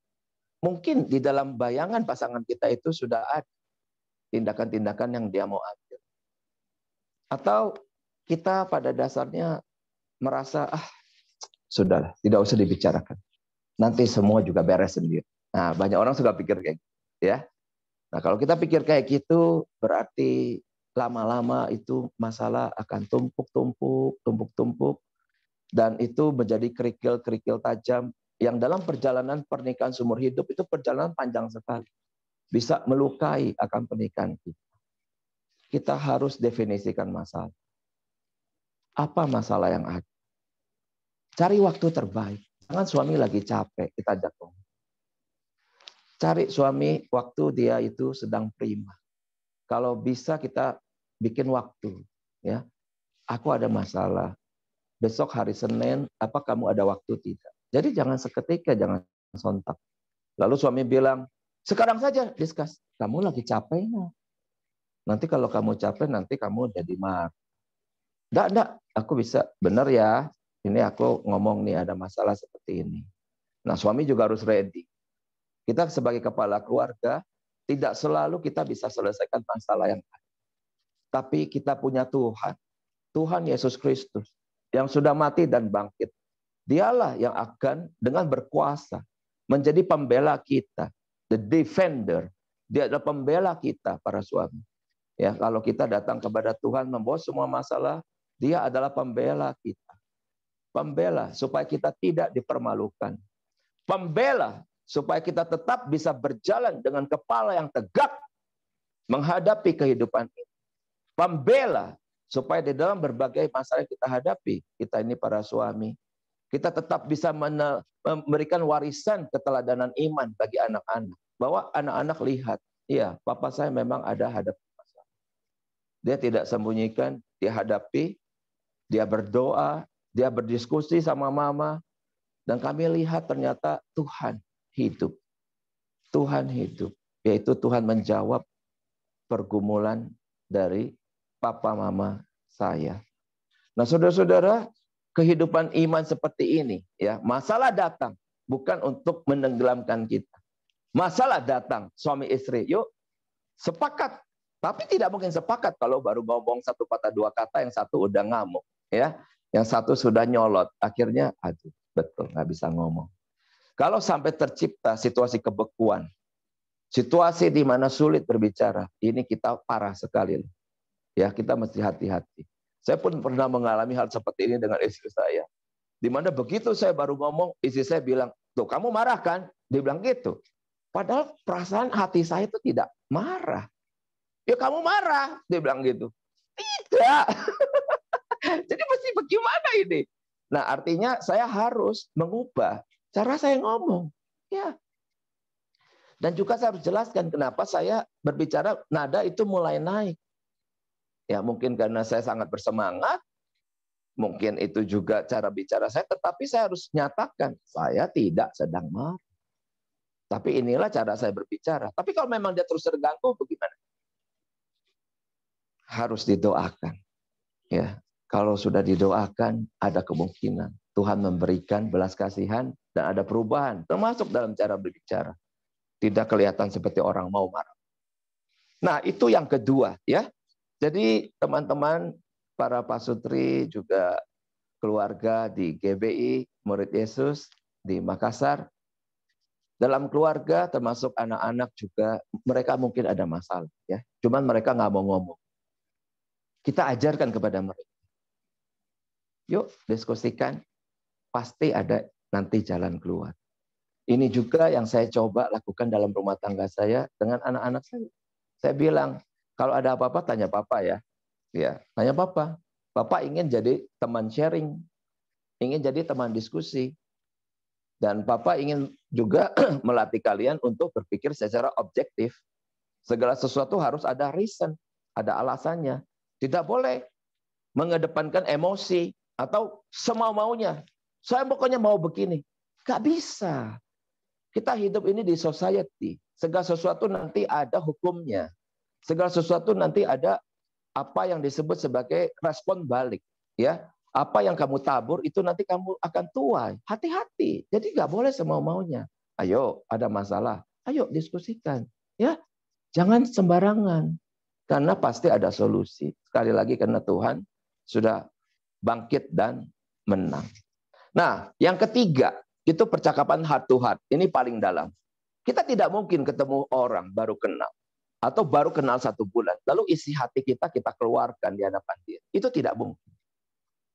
mungkin di dalam bayangan pasangan kita itu sudah ada tindakan-tindakan yang dia mau ambil. Atau kita pada dasarnya merasa ah sudahlah, tidak usah dibicarakan. Nanti semua juga beres sendiri. Nah, banyak orang suka pikir kayak gitu, ya. Nah, kalau kita pikir kayak gitu berarti lama-lama itu masalah akan tumpuk-tumpuk, tumpuk-tumpuk dan itu menjadi kerikil-kerikil tajam yang dalam perjalanan pernikahan seumur hidup itu perjalanan panjang sekali. Bisa melukai akan pernikahan kita. Kita harus definisikan masalah. Apa masalah yang ada? Cari waktu terbaik. Jangan suami lagi capek, kita ajak Cari suami waktu dia itu sedang prima. Kalau bisa kita bikin waktu, ya. Aku ada masalah. Besok hari Senin, apa kamu ada waktu tidak? Jadi jangan seketika, jangan sontak. Lalu suami bilang, sekarang saja diskus. Kamu lagi capek nggak? Nanti kalau kamu capek, nanti kamu jadi marah. Enggak, enggak. Aku bisa. Benar ya. Ini aku ngomong nih ada masalah seperti ini. Nah suami juga harus ready. Kita sebagai kepala keluarga, tidak selalu kita bisa selesaikan masalah yang ada. Tapi kita punya Tuhan. Tuhan Yesus Kristus yang sudah mati dan bangkit Dialah yang akan dengan berkuasa menjadi pembela kita, the defender. Dia adalah pembela kita para suami. Ya, kalau kita datang kepada Tuhan membawa semua masalah, dia adalah pembela kita. Pembela supaya kita tidak dipermalukan. Pembela supaya kita tetap bisa berjalan dengan kepala yang tegak menghadapi kehidupan ini. Pembela supaya di dalam berbagai masalah yang kita hadapi, kita ini para suami kita tetap bisa memberikan warisan keteladanan iman bagi anak-anak. Bahwa anak-anak lihat, ya papa saya memang ada hadap masalah. Dia tidak sembunyikan, dia hadapi, dia berdoa, dia berdiskusi sama mama, dan kami lihat ternyata Tuhan hidup. Tuhan hidup, yaitu Tuhan menjawab pergumulan dari papa mama saya. Nah, saudara-saudara, kehidupan iman seperti ini ya masalah datang bukan untuk menenggelamkan kita masalah datang suami istri yuk sepakat tapi tidak mungkin sepakat kalau baru ngomong satu kata dua kata yang satu udah ngamuk ya yang satu sudah nyolot akhirnya aduh betul nggak bisa ngomong kalau sampai tercipta situasi kebekuan situasi di mana sulit berbicara ini kita parah sekali ya kita mesti hati-hati saya pun pernah mengalami hal seperti ini dengan istri saya. Dimana begitu saya baru ngomong, istri saya bilang, tuh kamu marah kan? Dia bilang gitu. Padahal perasaan hati saya itu tidak marah. Ya kamu marah, dia bilang gitu. Tidak. Jadi mesti bagaimana ini? Nah artinya saya harus mengubah cara saya ngomong. Ya. Dan juga saya harus jelaskan kenapa saya berbicara nada itu mulai naik. Ya mungkin karena saya sangat bersemangat, mungkin itu juga cara bicara saya, tetapi saya harus nyatakan saya tidak sedang marah. Tapi inilah cara saya berbicara. Tapi kalau memang dia terus terganggu, bagaimana? Harus didoakan. Ya, kalau sudah didoakan, ada kemungkinan Tuhan memberikan belas kasihan dan ada perubahan, termasuk dalam cara berbicara. Tidak kelihatan seperti orang mau marah. Nah, itu yang kedua, ya. Jadi teman-teman para pasutri juga keluarga di GBI Murid Yesus di Makassar dalam keluarga termasuk anak-anak juga mereka mungkin ada masalah ya cuman mereka nggak mau ngomong kita ajarkan kepada mereka yuk diskusikan pasti ada nanti jalan keluar ini juga yang saya coba lakukan dalam rumah tangga saya dengan anak-anak saya saya bilang kalau ada apa-apa tanya papa ya. Ya, tanya papa. Papa ingin jadi teman sharing, ingin jadi teman diskusi. Dan papa ingin juga melatih kalian untuk berpikir secara objektif. Segala sesuatu harus ada reason, ada alasannya. Tidak boleh mengedepankan emosi atau semau-maunya. Saya pokoknya mau begini. Gak bisa. Kita hidup ini di society. Segala sesuatu nanti ada hukumnya segala sesuatu nanti ada apa yang disebut sebagai respon balik ya apa yang kamu tabur itu nanti kamu akan tuai hati-hati jadi nggak boleh semau maunya ayo ada masalah ayo diskusikan ya jangan sembarangan karena pasti ada solusi sekali lagi karena Tuhan sudah bangkit dan menang nah yang ketiga itu percakapan heart to heart ini paling dalam kita tidak mungkin ketemu orang baru kenal atau baru kenal satu bulan, lalu isi hati kita kita keluarkan di hadapan dia. Itu tidak mungkin.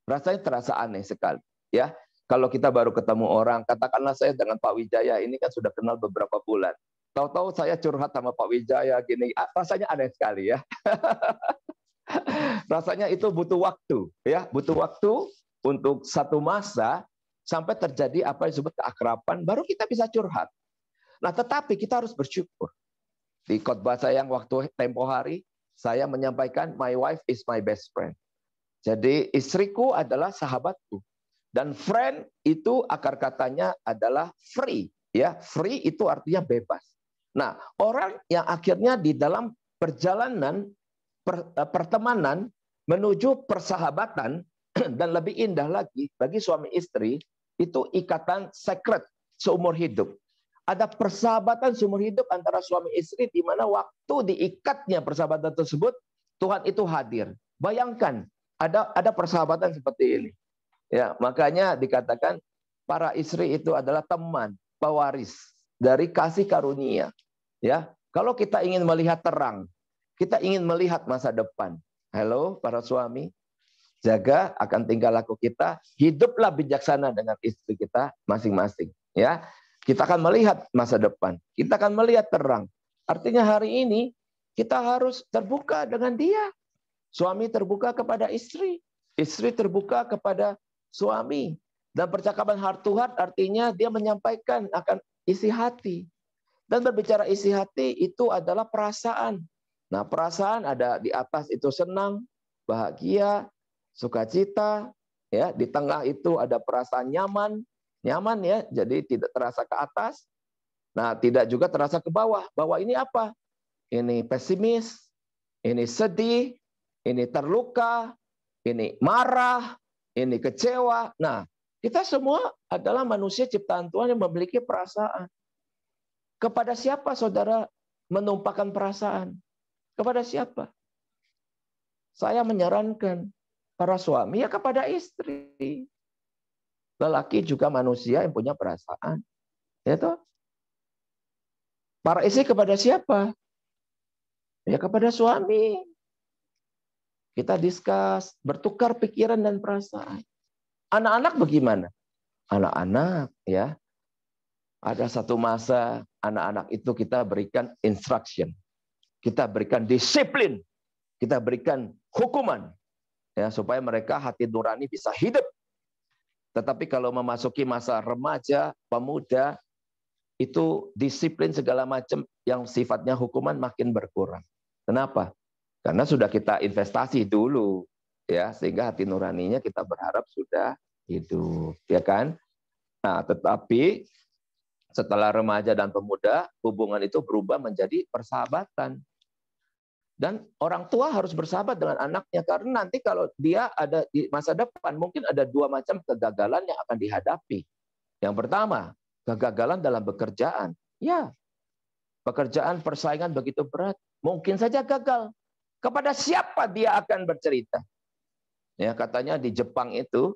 Rasanya terasa aneh sekali, ya. Kalau kita baru ketemu orang, katakanlah saya dengan Pak Wijaya ini kan sudah kenal beberapa bulan. Tahu-tahu saya curhat sama Pak Wijaya gini, rasanya aneh sekali ya. rasanya itu butuh waktu, ya, butuh waktu untuk satu masa sampai terjadi apa yang disebut keakrapan, baru kita bisa curhat. Nah, tetapi kita harus bersyukur di khotbah saya yang waktu tempo hari, saya menyampaikan, my wife is my best friend. Jadi istriku adalah sahabatku. Dan friend itu akar katanya adalah free. ya Free itu artinya bebas. Nah, orang yang akhirnya di dalam perjalanan, per, eh, pertemanan, menuju persahabatan, dan lebih indah lagi bagi suami istri, itu ikatan secret seumur hidup ada persahabatan seumur hidup antara suami istri di mana waktu diikatnya persahabatan tersebut Tuhan itu hadir. Bayangkan ada ada persahabatan seperti ini. Ya, makanya dikatakan para istri itu adalah teman, pewaris dari kasih karunia. Ya, kalau kita ingin melihat terang, kita ingin melihat masa depan. Halo para suami, jaga akan tingkah laku kita, hiduplah bijaksana dengan istri kita masing-masing, ya. Kita akan melihat masa depan. Kita akan melihat terang. Artinya hari ini kita harus terbuka dengan dia. Suami terbuka kepada istri. Istri terbuka kepada suami. Dan percakapan heart to heart artinya dia menyampaikan akan isi hati. Dan berbicara isi hati itu adalah perasaan. Nah perasaan ada di atas itu senang, bahagia, sukacita. ya Di tengah itu ada perasaan nyaman, Nyaman ya, jadi tidak terasa ke atas. Nah, tidak juga terasa ke bawah. Bawah ini apa? Ini pesimis, ini sedih, ini terluka, ini marah, ini kecewa. Nah, kita semua adalah manusia ciptaan Tuhan yang memiliki perasaan. Kepada siapa saudara menumpahkan perasaan? Kepada siapa? Saya menyarankan para suami ya kepada istri. Lelaki juga manusia yang punya perasaan. Ya toh? Para istri kepada siapa? Ya kepada suami. Kita diskus, bertukar pikiran dan perasaan. Anak-anak bagaimana? Anak-anak ya. Ada satu masa anak-anak itu kita berikan instruction. Kita berikan disiplin. Kita berikan hukuman. Ya, supaya mereka hati nurani bisa hidup tetapi kalau memasuki masa remaja, pemuda, itu disiplin segala macam yang sifatnya hukuman makin berkurang. Kenapa? Karena sudah kita investasi dulu, ya sehingga hati nuraninya kita berharap sudah hidup, ya kan? Nah, tetapi setelah remaja dan pemuda, hubungan itu berubah menjadi persahabatan dan orang tua harus bersahabat dengan anaknya karena nanti kalau dia ada di masa depan mungkin ada dua macam kegagalan yang akan dihadapi. Yang pertama, kegagalan dalam pekerjaan. Ya, pekerjaan persaingan begitu berat, mungkin saja gagal. Kepada siapa dia akan bercerita? Ya, katanya di Jepang itu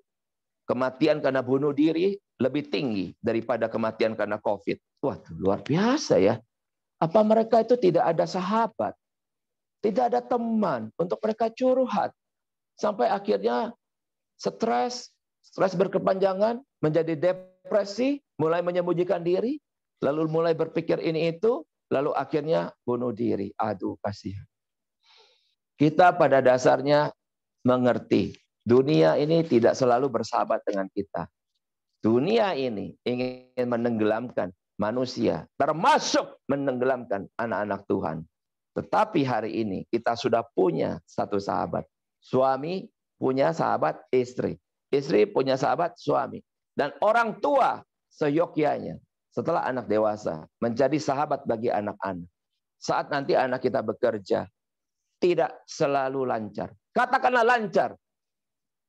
kematian karena bunuh diri lebih tinggi daripada kematian karena Covid. Wah, luar biasa ya. Apa mereka itu tidak ada sahabat? tidak ada teman untuk mereka curhat. Sampai akhirnya stres, stres berkepanjangan, menjadi depresi, mulai menyembunyikan diri, lalu mulai berpikir ini itu, lalu akhirnya bunuh diri. Aduh, kasihan. Kita pada dasarnya mengerti, dunia ini tidak selalu bersahabat dengan kita. Dunia ini ingin menenggelamkan manusia, termasuk menenggelamkan anak-anak Tuhan. Tetapi hari ini kita sudah punya satu sahabat. Suami punya sahabat istri. Istri punya sahabat suami. Dan orang tua seyogyanya setelah anak dewasa menjadi sahabat bagi anak-anak. Saat nanti anak kita bekerja, tidak selalu lancar. Katakanlah lancar.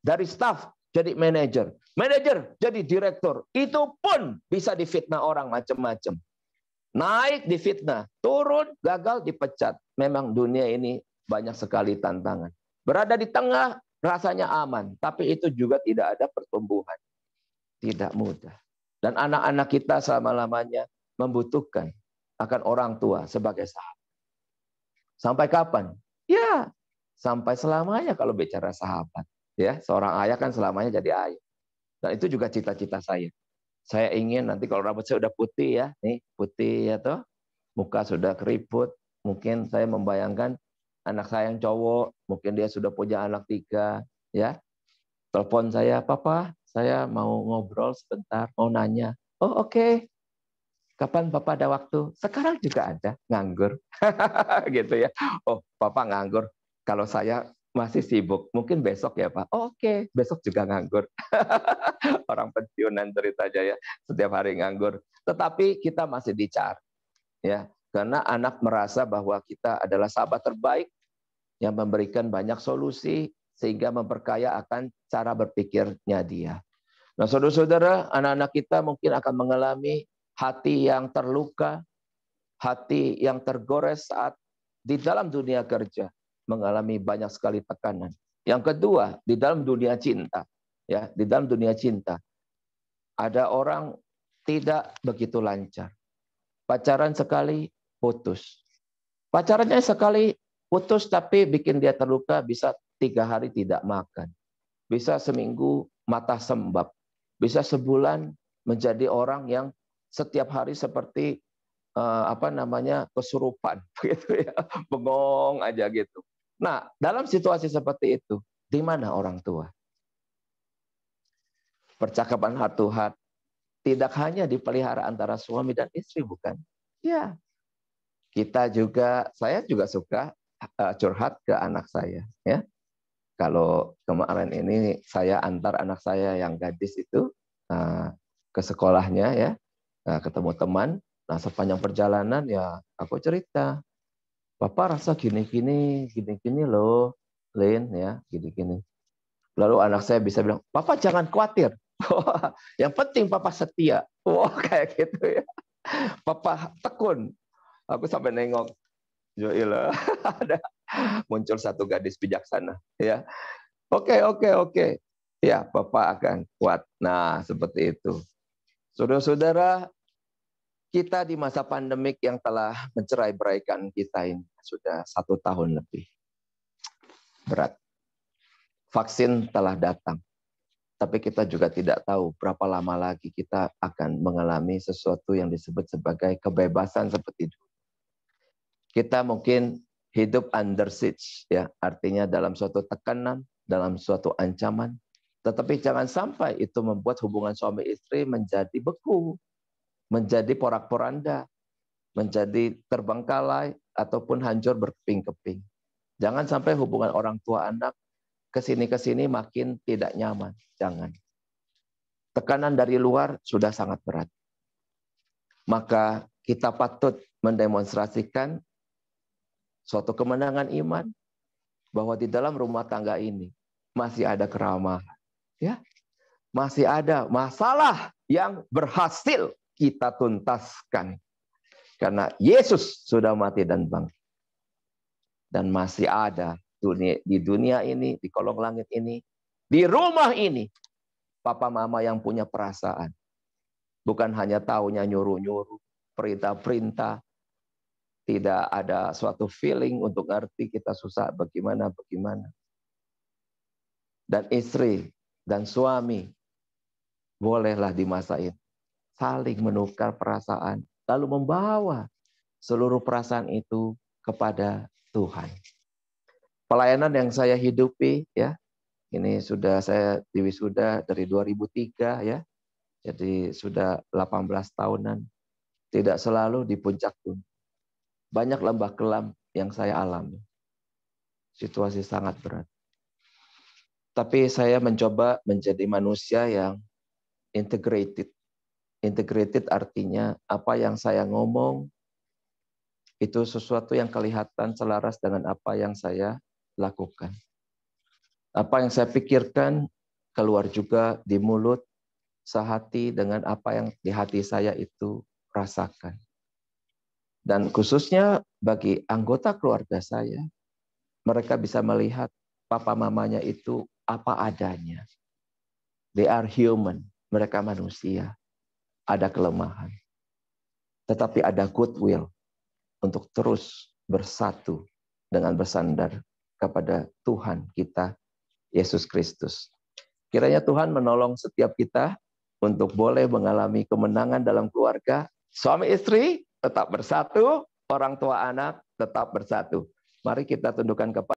Dari staff jadi manajer. Manajer jadi direktur. Itu pun bisa difitnah orang macam-macam. Naik di fitnah, turun gagal dipecat. Memang dunia ini banyak sekali tantangan. Berada di tengah rasanya aman, tapi itu juga tidak ada pertumbuhan. Tidak mudah. Dan anak-anak kita selama-lamanya membutuhkan akan orang tua sebagai sahabat. Sampai kapan? Ya, sampai selamanya kalau bicara sahabat. Ya, seorang ayah kan selamanya jadi ayah. Dan itu juga cita-cita saya. Saya ingin nanti kalau rambut saya udah putih ya, nih putih ya toh, muka sudah keriput, mungkin saya membayangkan anak saya yang cowok, mungkin dia sudah punya anak tiga, ya. Telepon saya, papa, saya mau ngobrol sebentar, mau nanya. Oh oke, okay. kapan papa ada waktu? Sekarang juga ada, nganggur, gitu ya. Oh papa nganggur, kalau saya masih sibuk. Mungkin besok ya Pak. Oh, Oke, okay. besok juga nganggur. Orang pensiunan cerita aja ya, setiap hari nganggur. Tetapi kita masih dicar Ya, karena anak merasa bahwa kita adalah sahabat terbaik yang memberikan banyak solusi sehingga memperkaya akan cara berpikirnya dia. Nah, saudara-saudara, anak-anak kita mungkin akan mengalami hati yang terluka, hati yang tergores saat di dalam dunia kerja mengalami banyak sekali tekanan. Yang kedua, di dalam dunia cinta, ya, di dalam dunia cinta ada orang tidak begitu lancar. Pacaran sekali putus. Pacarannya sekali putus tapi bikin dia terluka bisa tiga hari tidak makan. Bisa seminggu mata sembab. Bisa sebulan menjadi orang yang setiap hari seperti eh, apa namanya kesurupan gitu ya bengong aja gitu Nah, dalam situasi seperti itu, di mana orang tua? Percakapan heart to tidak hanya dipelihara antara suami dan istri, bukan? Ya, kita juga, saya juga suka eh, curhat ke anak saya. Ya, kalau kemarin ini saya antar anak saya yang gadis itu eh, ke sekolahnya ya, eh, ketemu teman. Nah sepanjang perjalanan ya aku cerita Bapak rasa gini-gini, gini-gini loh, Lin ya, gini-gini. Lalu anak saya bisa bilang, Papa jangan khawatir. yang penting Papa setia. Wah kayak gitu ya. Papa tekun. Aku sampai nengok. Joila, ada muncul satu gadis bijaksana. Ya, oke okay, oke okay, oke. Okay. Ya, Papa akan kuat. Nah, seperti itu. Saudara-saudara, kita di masa pandemik yang telah mencerai beraikan kita ini sudah satu tahun lebih. Berat. Vaksin telah datang. Tapi kita juga tidak tahu berapa lama lagi kita akan mengalami sesuatu yang disebut sebagai kebebasan seperti itu. Kita mungkin hidup under siege, ya artinya dalam suatu tekanan, dalam suatu ancaman. Tetapi jangan sampai itu membuat hubungan suami istri menjadi beku, menjadi porak-poranda, menjadi terbengkalai ataupun hancur berkeping-keping. Jangan sampai hubungan orang tua anak ke sini makin tidak nyaman. Jangan. Tekanan dari luar sudah sangat berat. Maka kita patut mendemonstrasikan suatu kemenangan iman bahwa di dalam rumah tangga ini masih ada keramahan. Ya, masih ada masalah yang berhasil kita tuntaskan. Karena Yesus sudah mati dan bangkit. Dan masih ada dunia, di dunia ini, di kolong langit ini, di rumah ini. Papa mama yang punya perasaan. Bukan hanya tahunya nyuruh-nyuruh, perintah-perintah. Tidak ada suatu feeling untuk ngerti kita susah bagaimana-bagaimana. Dan istri dan suami bolehlah di masa itu saling menukar perasaan, lalu membawa seluruh perasaan itu kepada Tuhan. Pelayanan yang saya hidupi ya, ini sudah saya diwisuda dari 2003 ya. Jadi sudah 18 tahunan. Tidak selalu di puncak pun. Banyak lembah kelam yang saya alami. Situasi sangat berat. Tapi saya mencoba menjadi manusia yang integrated Integrated artinya apa yang saya ngomong itu sesuatu yang kelihatan selaras dengan apa yang saya lakukan. Apa yang saya pikirkan keluar juga di mulut, sehati dengan apa yang di hati saya itu rasakan. Dan khususnya bagi anggota keluarga saya, mereka bisa melihat papa mamanya itu apa adanya. They are human, mereka manusia ada kelemahan. Tetapi ada goodwill untuk terus bersatu dengan bersandar kepada Tuhan kita, Yesus Kristus. Kiranya Tuhan menolong setiap kita untuk boleh mengalami kemenangan dalam keluarga. Suami istri tetap bersatu, orang tua anak tetap bersatu. Mari kita tundukkan kepada